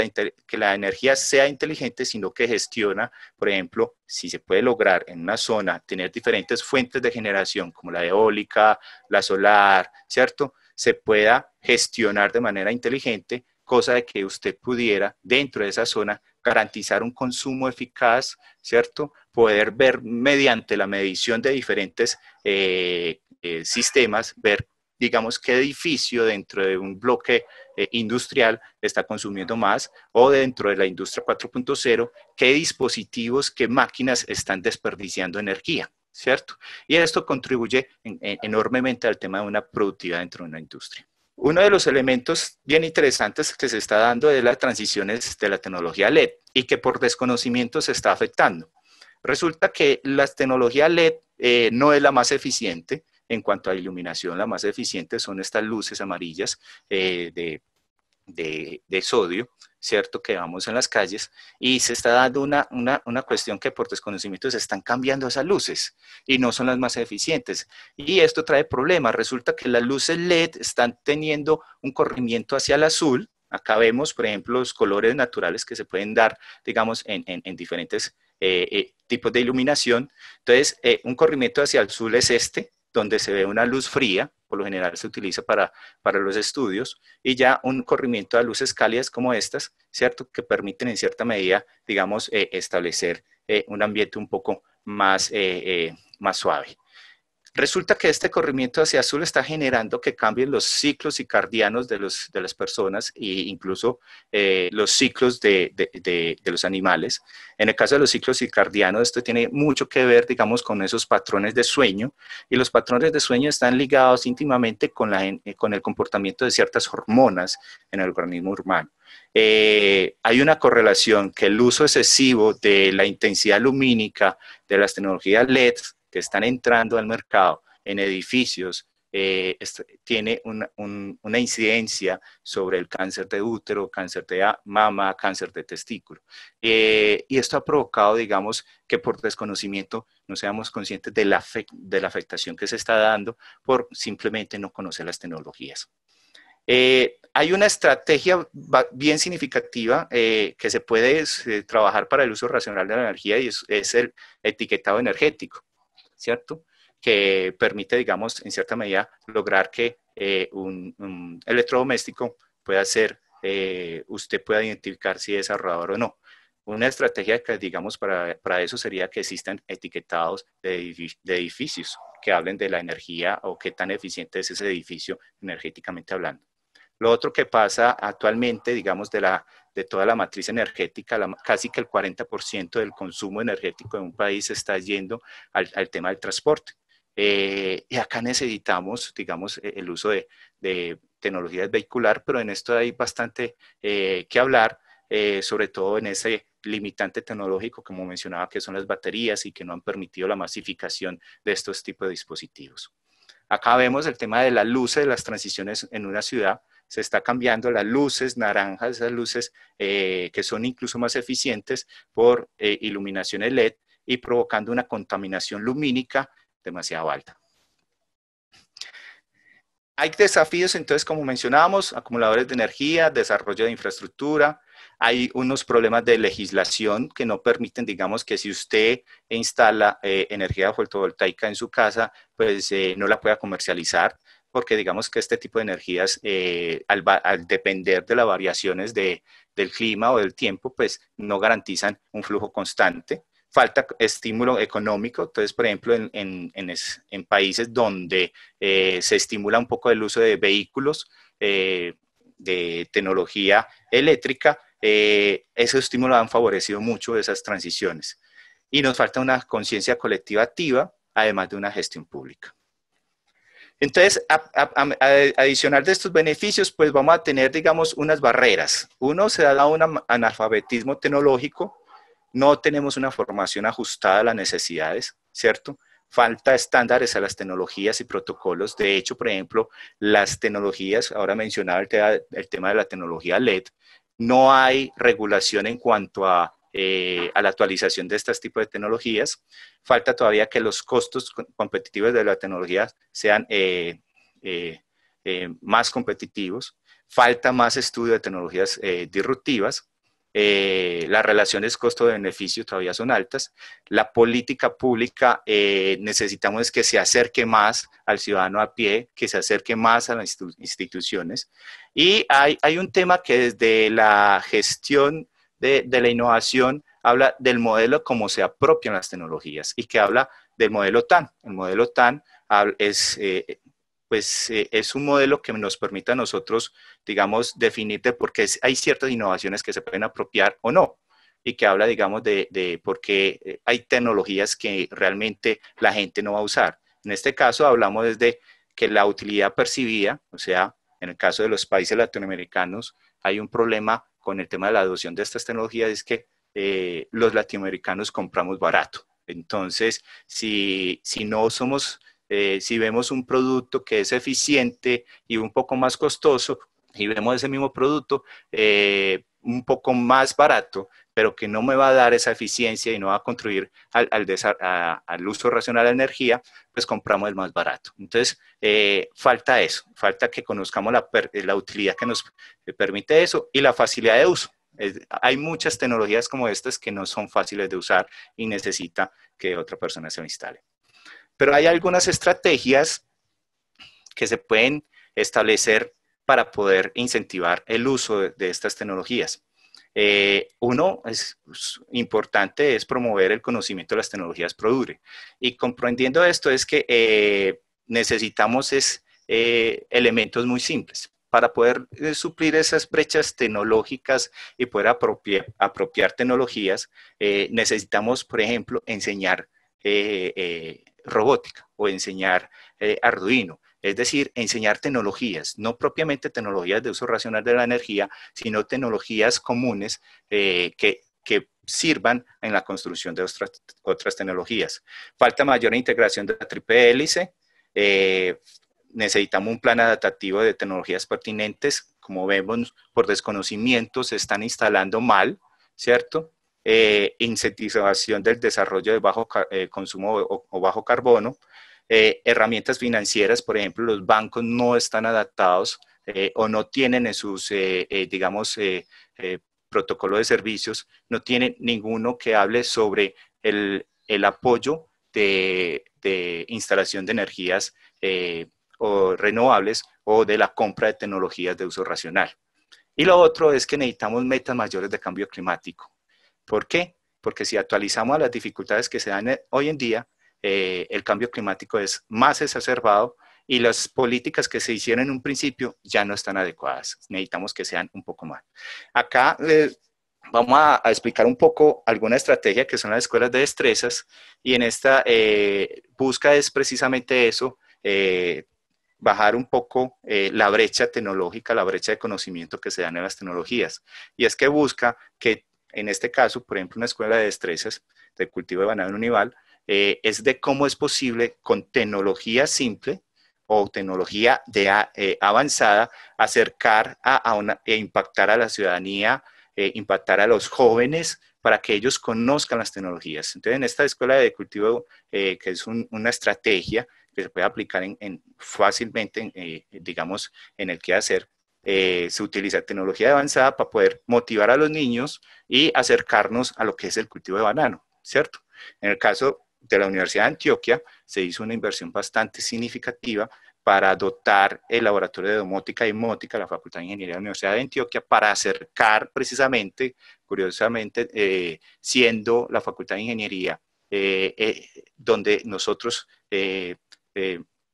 A: la energía sea inteligente, sino que gestiona, por ejemplo, si se puede lograr en una zona tener diferentes fuentes de generación, como la eólica, la solar, ¿cierto? Se pueda gestionar de manera inteligente, cosa de que usted pudiera, dentro de esa zona, garantizar un consumo eficaz, ¿cierto? Poder ver mediante la medición de diferentes eh, eh, sistemas, ver digamos, qué edificio dentro de un bloque eh, industrial está consumiendo más o dentro de la industria 4.0, qué dispositivos, qué máquinas están desperdiciando energía, ¿cierto? Y esto contribuye enormemente al tema de una productividad dentro de una industria. Uno de los elementos bien interesantes que se está dando es las transiciones de la tecnología LED y que por desconocimiento se está afectando. Resulta que la tecnología LED eh, no es la más eficiente, en cuanto a iluminación, las más eficientes son estas luces amarillas eh, de, sodio, ¿cierto? Que vamos en las calles y se está dando una, cuestión que por desconocimiento se están cambiando esas luces y no son las más eficientes. Y esto trae problemas. Resulta que las luces LED están teniendo un corrimiento hacia el azul. Acá vemos, por ejemplo, los colores naturales que se pueden dar, digamos, en, diferentes eh, eh, tipos de iluminación. Entonces, un corrimiento hacia el azul es este, donde se ve una luz fría, por lo general se utiliza para, los estudios, y ya un corrimiento de luces cálidas como estas, ¿cierto? Que permiten en cierta medida, digamos, eh, establecer eh, un ambiente un poco más eh, suave. Resulta que este corrimiento hacia azul está generando que cambien los ciclos circadianos de, de las personas e incluso eh, los ciclos de, los animales. En el caso de los ciclos circadianos, esto tiene mucho que ver, digamos, con esos patrones de sueño y los patrones de sueño están ligados íntimamente con, eh, el comportamiento de ciertas hormonas en el organismo humano. Eh, hay una correlación que el uso excesivo de la intensidad lumínica de las tecnologías LED que están entrando al mercado en edificios eh, tiene una, incidencia sobre el cáncer de útero, cáncer de mama, cáncer de testículo. Eh, y esto ha provocado, digamos, que por desconocimiento no seamos conscientes de la, de la afectación que se está dando por simplemente no conocer las tecnologías. Eh, hay una estrategia bien significativa que se puede trabajar para el uso racional de la energía y es, el etiquetado energético. ¿cierto? Que permite, digamos, en cierta medida lograr que eh, un, electrodoméstico pueda ser, eh, usted pueda identificar si es ahorrador o no. Una estrategia que, digamos, para, para eso sería que existan etiquetados de edificios que hablen de la energía o qué tan eficiente es ese edificio energéticamente hablando. Lo otro que pasa actualmente, digamos, de la de toda la matriz energética, casi que el 40% del consumo energético de un país está yendo al, tema del transporte. Eh, y acá necesitamos, digamos, e, el uso de, tecnologías vehicular, pero en esto hay bastante eh, que hablar, eh, sobre todo en ese limitante tecnológico, como mencionaba, que son las baterías y que no han permitido la masificación de estos tipos de dispositivos. Acá vemos el tema de la luz de las transiciones en una ciudad se está cambiando las luces naranjas, esas luces eh, que son incluso más eficientes por eh, iluminación LED y provocando una contaminación lumínica demasiado alta. Hay desafíos, entonces, como mencionábamos, acumuladores de energía, desarrollo de infraestructura, hay unos problemas de legislación que no permiten, digamos, que si usted instala eh, energía fotovoltaica en su casa, pues no la pueda comercializar porque digamos que este tipo de energías, eh, al, depender de las variaciones del clima o del tiempo, pues no garantizan un flujo constante. Falta estímulo económico, entonces, por ejemplo, en, en, países donde eh, se estimula un poco el uso de vehículos eh, de tecnología eléctrica, esos estímulos han favorecido mucho esas transiciones. Y nos falta una conciencia colectiva activa, además de una gestión pública. Entonces, a, adicional de estos beneficios, pues vamos a tener, digamos, unas barreras. Uno, se da un analfabetismo tecnológico, no tenemos una formación ajustada a las necesidades, ¿cierto? Falta estándares a las tecnologías y protocolos. De hecho, por ejemplo, las tecnologías, ahora mencionaba el tema de la tecnología LED, no hay regulación en cuanto a eh, a la actualización de este tipo de tecnologías. Falta todavía que los costos competitivos de la tecnología sean eh, eh, más competitivos. Falta más estudio de tecnologías disruptivas. las relaciones costo-beneficio todavía son altas. La política pública necesitamos que se acerque más al ciudadano a pie, que se acerque más a las instituciones. Y hay, hay un tema que desde la gestión de, la innovación habla del modelo como se apropian las tecnologías y que habla del modelo TAN. El modelo TAN es, eh, pues, eh, es un modelo que nos permite a nosotros, digamos, definir de por qué hay ciertas innovaciones que se pueden apropiar o no y que habla, digamos, de, de por qué eh, hay tecnologías que realmente la gente no va a usar. En este caso hablamos desde que la utilidad percibida, o sea, en el caso de los países latinoamericanos, hay un problema en el tema de la adopción de estas tecnologías es que eh, los latinoamericanos compramos barato. Entonces, si, no somos, eh, si vemos un producto que es eficiente y un poco más costoso, y vemos ese mismo producto eh, un poco más barato, pero que no me va a dar esa eficiencia y no va a contribuir al, al, uso racional de energía, pues compramos el más barato. Entonces, eh, falta eso, falta que conozcamos la, utilidad que nos eh, permite eso y la facilidad de uso. hay muchas tecnologías como estas que no son fáciles de usar y necesita que otra persona se instale. Pero hay algunas estrategias que se pueden establecer para poder incentivar el uso de estas tecnologías. Eh, uno, es, importante, es promover el conocimiento de las tecnologías ProDure. Y comprendiendo esto es que eh, necesitamos es, eh, elementos muy simples para poder suplir esas brechas tecnológicas y poder apropiar tecnologías, necesitamos, por ejemplo, enseñar robótica o enseñar Arduino es decir, enseñar tecnologías, no propiamente tecnologías de uso racional de la energía, sino tecnologías comunes eh, que, sirvan en la construcción de otras, tecnologías. Falta mayor integración de la triple hélice. Eh, necesitamos un plan adaptativo de tecnologías pertinentes. Como vemos, por desconocimiento se están instalando mal, ¿cierto? Eh, incentivación del desarrollo de bajo consumo o, bajo carbono. Eh, herramientas financieras, por ejemplo, los bancos no están adaptados eh, o no tienen en sus, eh, digamos, protocolo de servicios, no tienen ninguno que hable sobre el, apoyo de, instalación de energías o renovables o de la compra de tecnologías de uso racional. Y lo otro es que necesitamos metas mayores de cambio climático. ¿Por qué? Porque si actualizamos las dificultades que se dan hoy en día, eh, el cambio climático es más exacerbado y las políticas que se hicieron en un principio ya no están adecuadas. Necesitamos que sean un poco más. Acá eh, vamos a, explicar un poco alguna estrategia que son las escuelas de destrezas y en esta eh, busca es precisamente eso, bajar un poco la brecha tecnológica, la brecha de conocimiento que se da en las tecnologías. Y es que busca que en este caso, por ejemplo, una escuela de destrezas de cultivo de banano unival, eh, es de cómo es posible con tecnología simple o tecnología de, eh, avanzada acercar a, una, e impactar a la ciudadanía, eh, impactar a los jóvenes para que ellos conozcan las tecnologías. Entonces, en esta escuela de cultivo, que es una estrategia que se puede aplicar en, fácilmente, digamos, en el quehacer, hacer, se utiliza tecnología avanzada para poder motivar a los niños y acercarnos a lo que es el cultivo de banano, ¿cierto? En el caso de la Universidad de Antioquia se hizo una inversión bastante significativa para dotar el laboratorio de domótica y mótica de la Facultad de Ingeniería de la Universidad de Antioquia para acercar precisamente, curiosamente, eh, siendo la Facultad de Ingeniería eh, eh, donde nosotros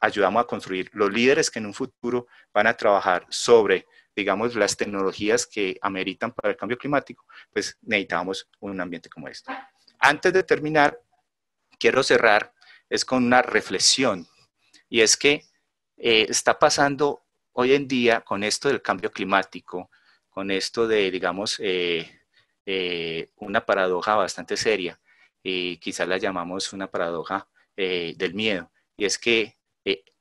A: ayudamos a construir los líderes que en un futuro van a trabajar sobre, digamos, las tecnologías que ameritan para el cambio climático, pues necesitamos un ambiente como este. Antes de terminar, quiero cerrar es con una reflexión y es que eh, está pasando hoy en día con esto del cambio climático, con esto de, digamos, eh, eh, una paradoja bastante seria, y quizás la llamamos una paradoja del miedo, y es que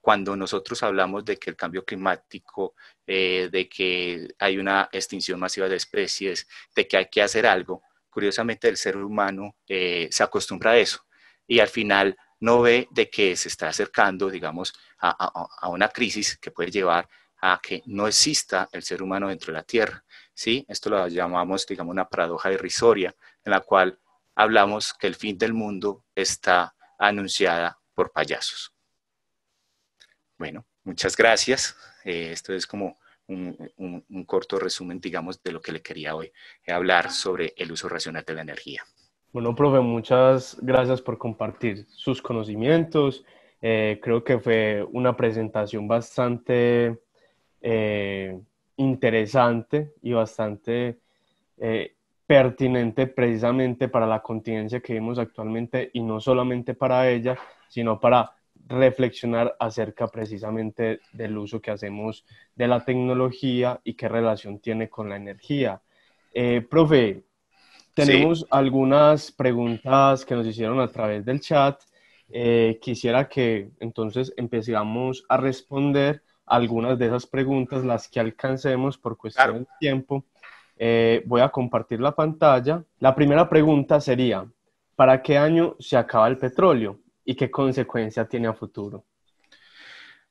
A: cuando nosotros hablamos de que el cambio climático, de que hay una extinción masiva de especies, de que hay que hacer algo, curiosamente el ser humano se acostumbra a eso y al final no ve de que se está acercando, digamos, a, una crisis que puede llevar a que no exista el ser humano dentro de la Tierra. ¿sí? Esto lo llamamos, digamos, una paradoja irrisoria, en la cual hablamos que el fin del mundo está anunciada por payasos. Bueno, muchas gracias. Eh, esto es como un corto resumen, digamos, de lo que le quería hoy hablar sobre el uso racional de la energía.
B: Bueno, profe, muchas gracias por compartir sus conocimientos. Eh, creo que fue una presentación bastante eh, interesante y bastante eh, pertinente precisamente para la contingencia que vemos actualmente y no solamente para ella, sino para reflexionar acerca precisamente del uso que hacemos de la tecnología y qué relación tiene con la energía. profe, tenemos algunas preguntas que nos hicieron a través del chat. Eh, quisiera que entonces empecemos a responder algunas de esas preguntas, las que alcancemos por cuestión de tiempo. Eh, voy a compartir la pantalla. La primera pregunta sería, ¿para qué año se acaba el petróleo y qué consecuencia tiene a futuro?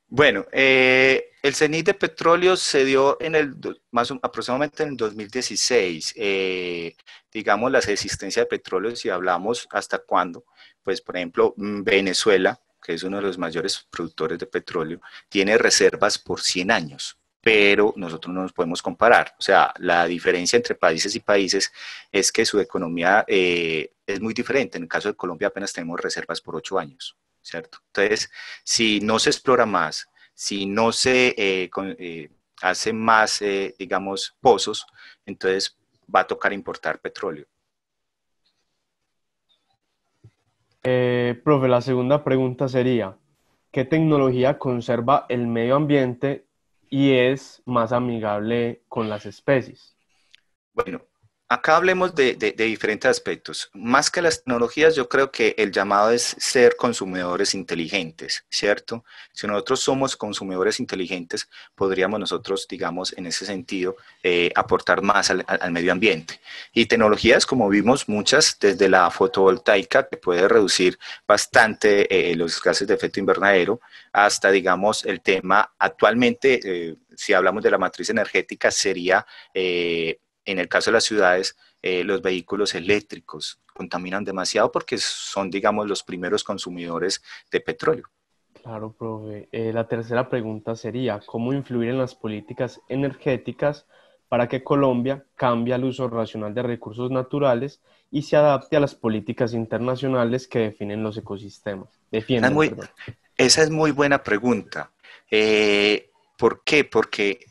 A: Bueno, eh, el CENIT de petróleo se dio en el, más aproximadamente en el 2016. Eh, digamos, la existencia de petróleo, si hablamos hasta cuándo, pues por ejemplo, mm, Venezuela, que es uno de los mayores productores de petróleo, tiene reservas por 100 años, pero nosotros no nos podemos comparar. O sea, la diferencia entre países y países es que su economía eh, es muy diferente. En el caso de Colombia apenas tenemos reservas por 8 años. Entonces, si no se explora más, si no se eh, eh, hace más, eh, digamos, pozos, entonces va a tocar importar petróleo.
B: profe, la segunda pregunta sería, ¿qué tecnología conserva el medio ambiente y es más amigable con las especies?
A: Bueno, Acá hablemos de, diferentes aspectos. Más que las tecnologías, yo creo que el llamado es ser consumidores inteligentes, ¿cierto? Si nosotros somos consumidores inteligentes, podríamos nosotros, digamos, en ese sentido, eh, aportar más al, medio ambiente. Y tecnologías, como vimos, muchas, desde la fotovoltaica, que puede reducir bastante eh, los gases de efecto invernadero, hasta, digamos, el tema actualmente, eh, si hablamos de la matriz energética, sería en el caso de las ciudades, eh, los vehículos eléctricos contaminan demasiado porque son, digamos, los primeros consumidores de petróleo.
B: Claro, profe. Eh, la tercera pregunta sería, ¿cómo influir en las políticas energéticas para que Colombia cambie el uso racional de recursos naturales y se adapte a las políticas internacionales que definen los
A: ecosistemas? esa, es muy, buena pregunta. Eh, ¿Por qué? Porque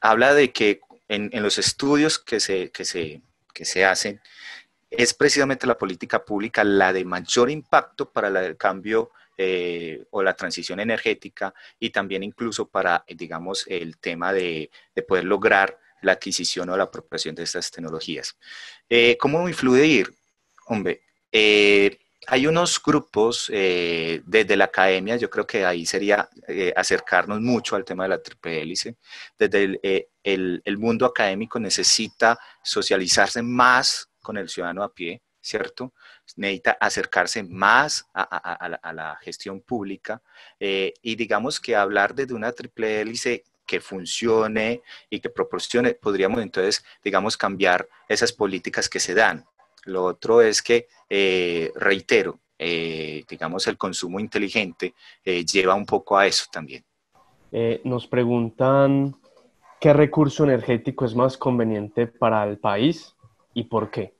A: habla de que en, los estudios que se, que se, que se hacen, es precisamente la política pública la de mayor impacto para el cambio eh, o la transición energética y también incluso para, digamos, el tema de, de poder lograr la adquisición o la apropiación de estas tecnologías. Eh, ¿Cómo influir? Hombre, eh, hay unos grupos desde eh, la academia, yo creo que ahí sería acercarnos mucho al tema de la triple hélice, desde el, el, mundo académico necesita socializarse más con el ciudadano a pie, ¿cierto? Necesita acercarse más a, la, gestión pública eh, y digamos que hablar desde una triple hélice que funcione y que proporcione, podríamos entonces, digamos, cambiar esas políticas que se dan. Lo otro es que, eh, reitero, eh, digamos, el consumo inteligente lleva un poco a eso también.
B: nos preguntan ¿Qué recurso energético es más conveniente para el país y por qué?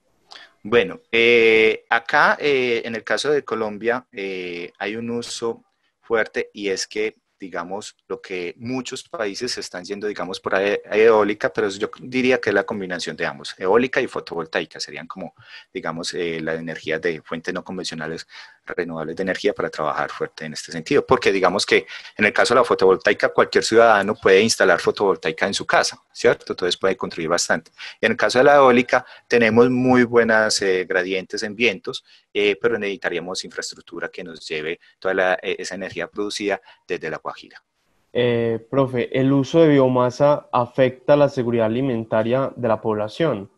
A: Bueno, eh, acá eh, en el caso de Colombia eh, hay un uso fuerte y es que digamos, lo que muchos países están yendo, digamos, por e-, eólica, pero yo diría que es la combinación de ambos, eólica y fotovoltaica, serían como, digamos, eh, las energías de fuentes no convencionales renovables de energía para trabajar fuerte en este sentido, porque digamos que en el caso de la fotovoltaica, cualquier ciudadano puede instalar fotovoltaica en su casa, ¿cierto? Entonces puede contribuir bastante. en el caso de la eólica, tenemos muy buenas eh, gradientes en vientos, eh, pero necesitaríamos infraestructura que nos lleve toda e-, esa energía producida desde la Guajira.
B: Eh, profe, ¿el uso de biomasa afecta la seguridad alimentaria de la población?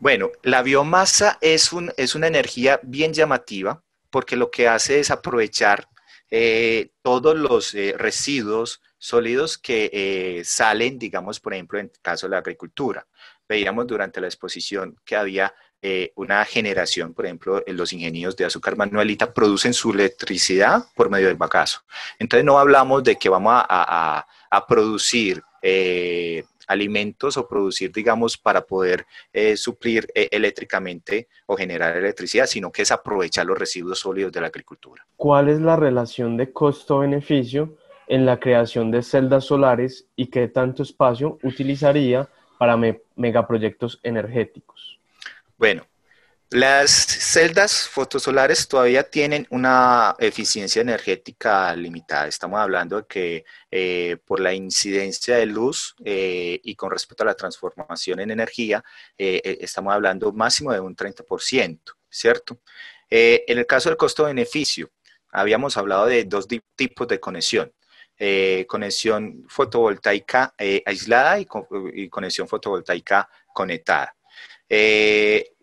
A: Bueno, la biomasa es, un, es una energía bien llamativa porque lo que hace es aprovechar eh, todos los eh, residuos sólidos que salen, digamos, por ejemplo, en el caso de la agricultura. Veíamos durante la exposición que había eh, una generación, por ejemplo, eh, los ingenios de azúcar manuelita producen su electricidad por medio del vacaso. Entonces no hablamos de que vamos a, producir eh, alimentos o producir, digamos, para poder suplir eléctricamente o generar electricidad, sino que es aprovechar los residuos sólidos de la agricultura.
B: ¿Cuál es la relación de costo-beneficio en la creación de celdas solares y qué tanto espacio utilizaría para megaproyectos energéticos?
A: Bueno, las celdas fotosolares todavía tienen una eficiencia energética limitada. Estamos hablando de que eh, por la incidencia de luz eh, y con respecto a la transformación en energía, eh, estamos hablando máximo de un 30%, ¿cierto? en el caso del costo-beneficio, habíamos hablado de dos tipos de conexión. conexión fotovoltaica aislada y, conexión fotovoltaica conectada.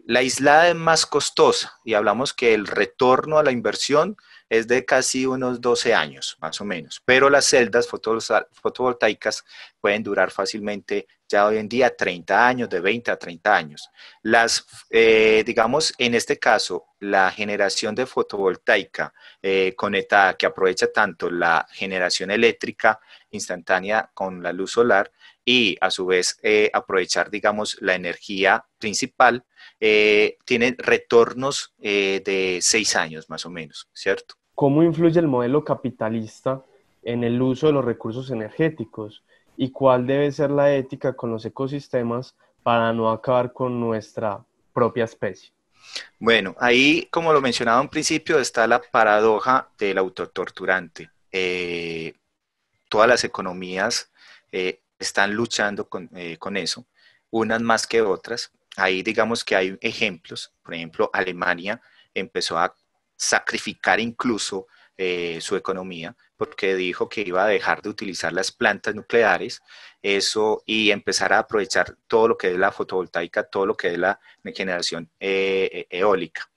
A: La aislada es más costosa y hablamos que el retorno a la inversión es de casi unos 12 años, más o menos, pero las celdas fotovoltaicas pueden durar fácilmente ya hoy en día 30 años, de 20 a 30 años. Las, eh, digamos, en este caso, la generación de fotovoltaica eh, conectada que aprovecha tanto la generación eléctrica instantánea con la luz solar, y a su vez eh, aprovechar, digamos, la energía principal, eh, tienen retornos eh, de seis años más o menos, ¿cierto?
B: ¿Cómo influye el modelo capitalista en el uso de los recursos energéticos? ¿Y cuál debe ser la ética con los ecosistemas para no acabar con nuestra propia especie?
A: Bueno, ahí, como lo mencionaba en principio, está la paradoja del autotorturante. Eh, todas las economías están luchando con, eh, con eso, unas más que otras. Ahí digamos que hay ejemplos, por ejemplo, Alemania empezó a sacrificar incluso eh, su economía porque dijo que iba a dejar de utilizar las plantas nucleares eso y empezar a aprovechar todo lo que es la fotovoltaica, todo lo que es la generación eh, e-, eólica.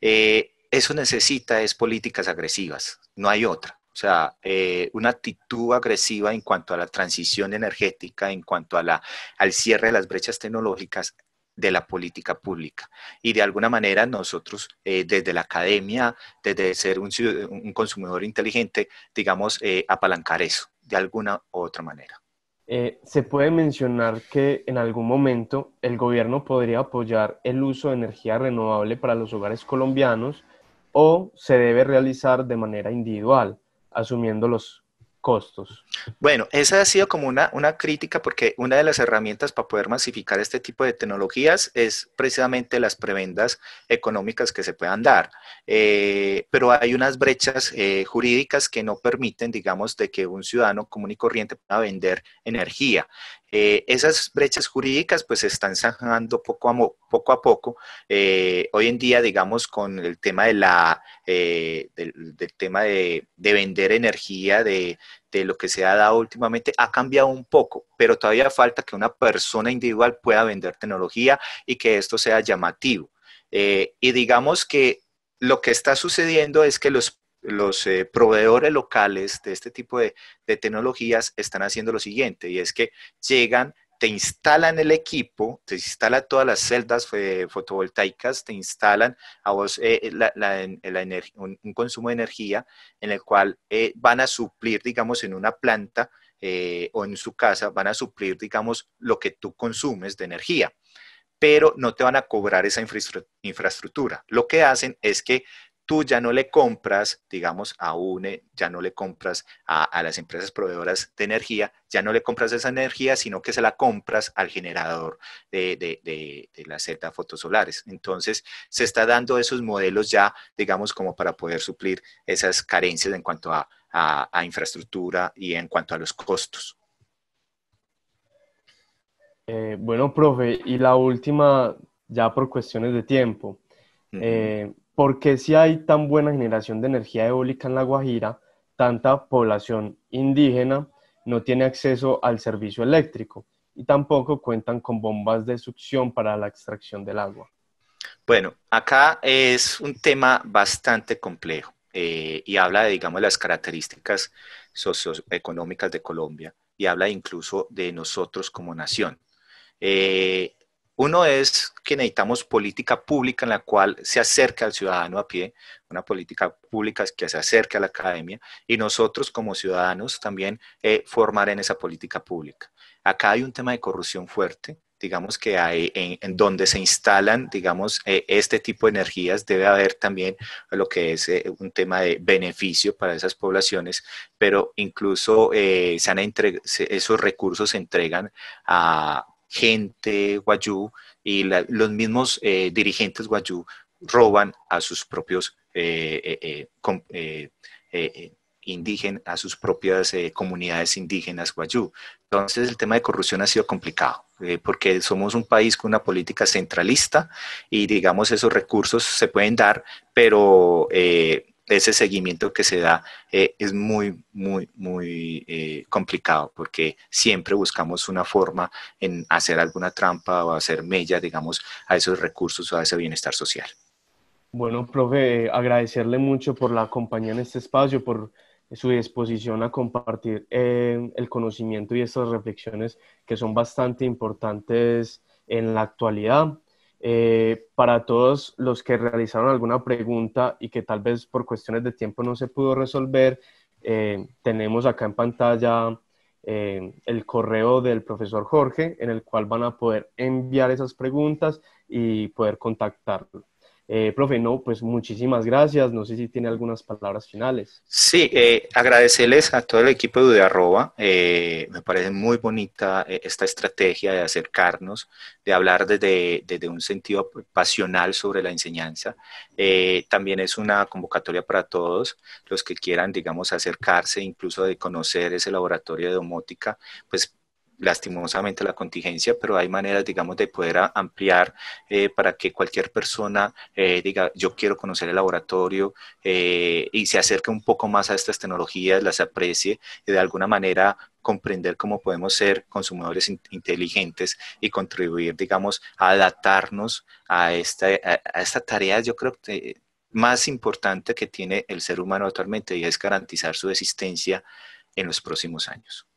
A: eso necesita es políticas agresivas, no hay otra o sea, eh, una actitud agresiva en cuanto a la transición energética, en cuanto a la, al cierre de las brechas tecnológicas de la política pública. Y de alguna manera nosotros, eh, desde la academia, desde ser un, un consumidor inteligente, digamos, eh, apalancar eso de alguna u otra manera.
B: se puede mencionar que en algún momento el gobierno podría apoyar el uso de energía renovable para los hogares colombianos o se debe realizar de manera individual asumiendo los costos.
A: Bueno, esa ha sido como una, una crítica porque una de las herramientas para poder masificar este tipo de tecnologías es precisamente las prebendas económicas que se puedan dar. Eh, pero hay unas brechas eh, jurídicas que no permiten, digamos, de que un ciudadano común y corriente pueda vender energía. Eh, esas brechas jurídicas pues se están zanjando poco a, poco, eh, hoy en día, digamos, con el tema de la eh, del, tema vender energía, de, de, lo que se ha dado últimamente, ha cambiado un poco, pero todavía falta que una persona individual pueda vender tecnología y que esto sea llamativo. y digamos que lo que está sucediendo es que los los eh, proveedores locales de este tipo de, tecnologías están haciendo lo siguiente, y es que llegan, te instalan el equipo, te instalan todas las celdas fotovoltaicas, te instalan a eh, eh, la, un, consumo de energía en el cual van a suplir, digamos, en una planta o en su casa, van a suplir, digamos, lo que tú consumes de energía pero no te van a cobrar esa infraestructura. Lo que hacen es que tú ya no le compras, digamos, a UNE, ya no le compras a, las empresas proveedoras de energía, ya no le compras esa energía, sino que se la compras al generador de, de, de, las fotosolares. Entonces, se está dando esos modelos ya, digamos, como para poder suplir esas carencias en cuanto a, infraestructura y en cuanto a los costos.
B: Eh, bueno, profe, y la última, ya por cuestiones de tiempo. ¿por qué si hay tan buena generación de energía eólica en La Guajira, tanta población indígena no tiene acceso al servicio eléctrico y tampoco cuentan con bombas de succión para la extracción del agua?
A: Bueno, acá es un tema bastante complejo eh, y habla de, digamos, las características socioeconómicas de Colombia y habla incluso de nosotros como nación. Eh, uno es que necesitamos política pública en la cual se acerque al ciudadano a pie, una política pública que se acerque a la academia y nosotros como ciudadanos también eh, formar en esa política pública. Acá hay un tema de corrupción fuerte, digamos que hay, en, donde se instalan, digamos, eh, este tipo de energías, debe haber también lo que es eh, un tema de beneficio para esas poblaciones, pero incluso se esos recursos se entregan a gente guayú y los mismos eh, dirigentes guayú roban a sus propios eh, eh, indígenas, a sus propias comunidades indígenas guayú. Entonces el tema de corrupción ha sido complicado, porque somos un país con una política centralista y digamos esos recursos se pueden dar, pero ese seguimiento que se da eh, es muy, muy, muy eh, complicado porque siempre buscamos una forma en hacer alguna trampa o hacer mella, digamos, a esos recursos o a ese bienestar social.
B: Bueno, profe, eh, agradecerle mucho por la compañía en este espacio, por su disposición a compartir el conocimiento y estas reflexiones que son bastante importantes en la actualidad. Eh, para todos los que realizaron alguna pregunta y que tal vez por cuestiones de tiempo no se pudo resolver, eh, tenemos acá en pantalla eh, el correo del profesor Jorge en el cual van a poder enviar esas preguntas y poder contactarlo. Eh, profe, no, pues muchísimas gracias. No sé si tiene algunas palabras finales.
A: Sí, eh, agradecerles a todo el equipo de Udearroba. Eh, me parece muy bonita esta estrategia de acercarnos, de hablar desde, desde un sentido pasional sobre la enseñanza. también es una convocatoria para todos los que quieran, digamos, acercarse, incluso de conocer ese laboratorio de domótica, pues lastimosamente la contingencia, pero hay maneras, digamos, de poder ampliar eh, para que cualquier persona eh, diga, yo quiero conocer el laboratorio eh, y se acerque un poco más a estas tecnologías, las aprecie y de alguna manera comprender cómo podemos ser consumidores inteligentes y contribuir, digamos, a adaptarnos a esta, tarea, yo creo que más importante que tiene el ser humano actualmente y es garantizar su existencia en los próximos años.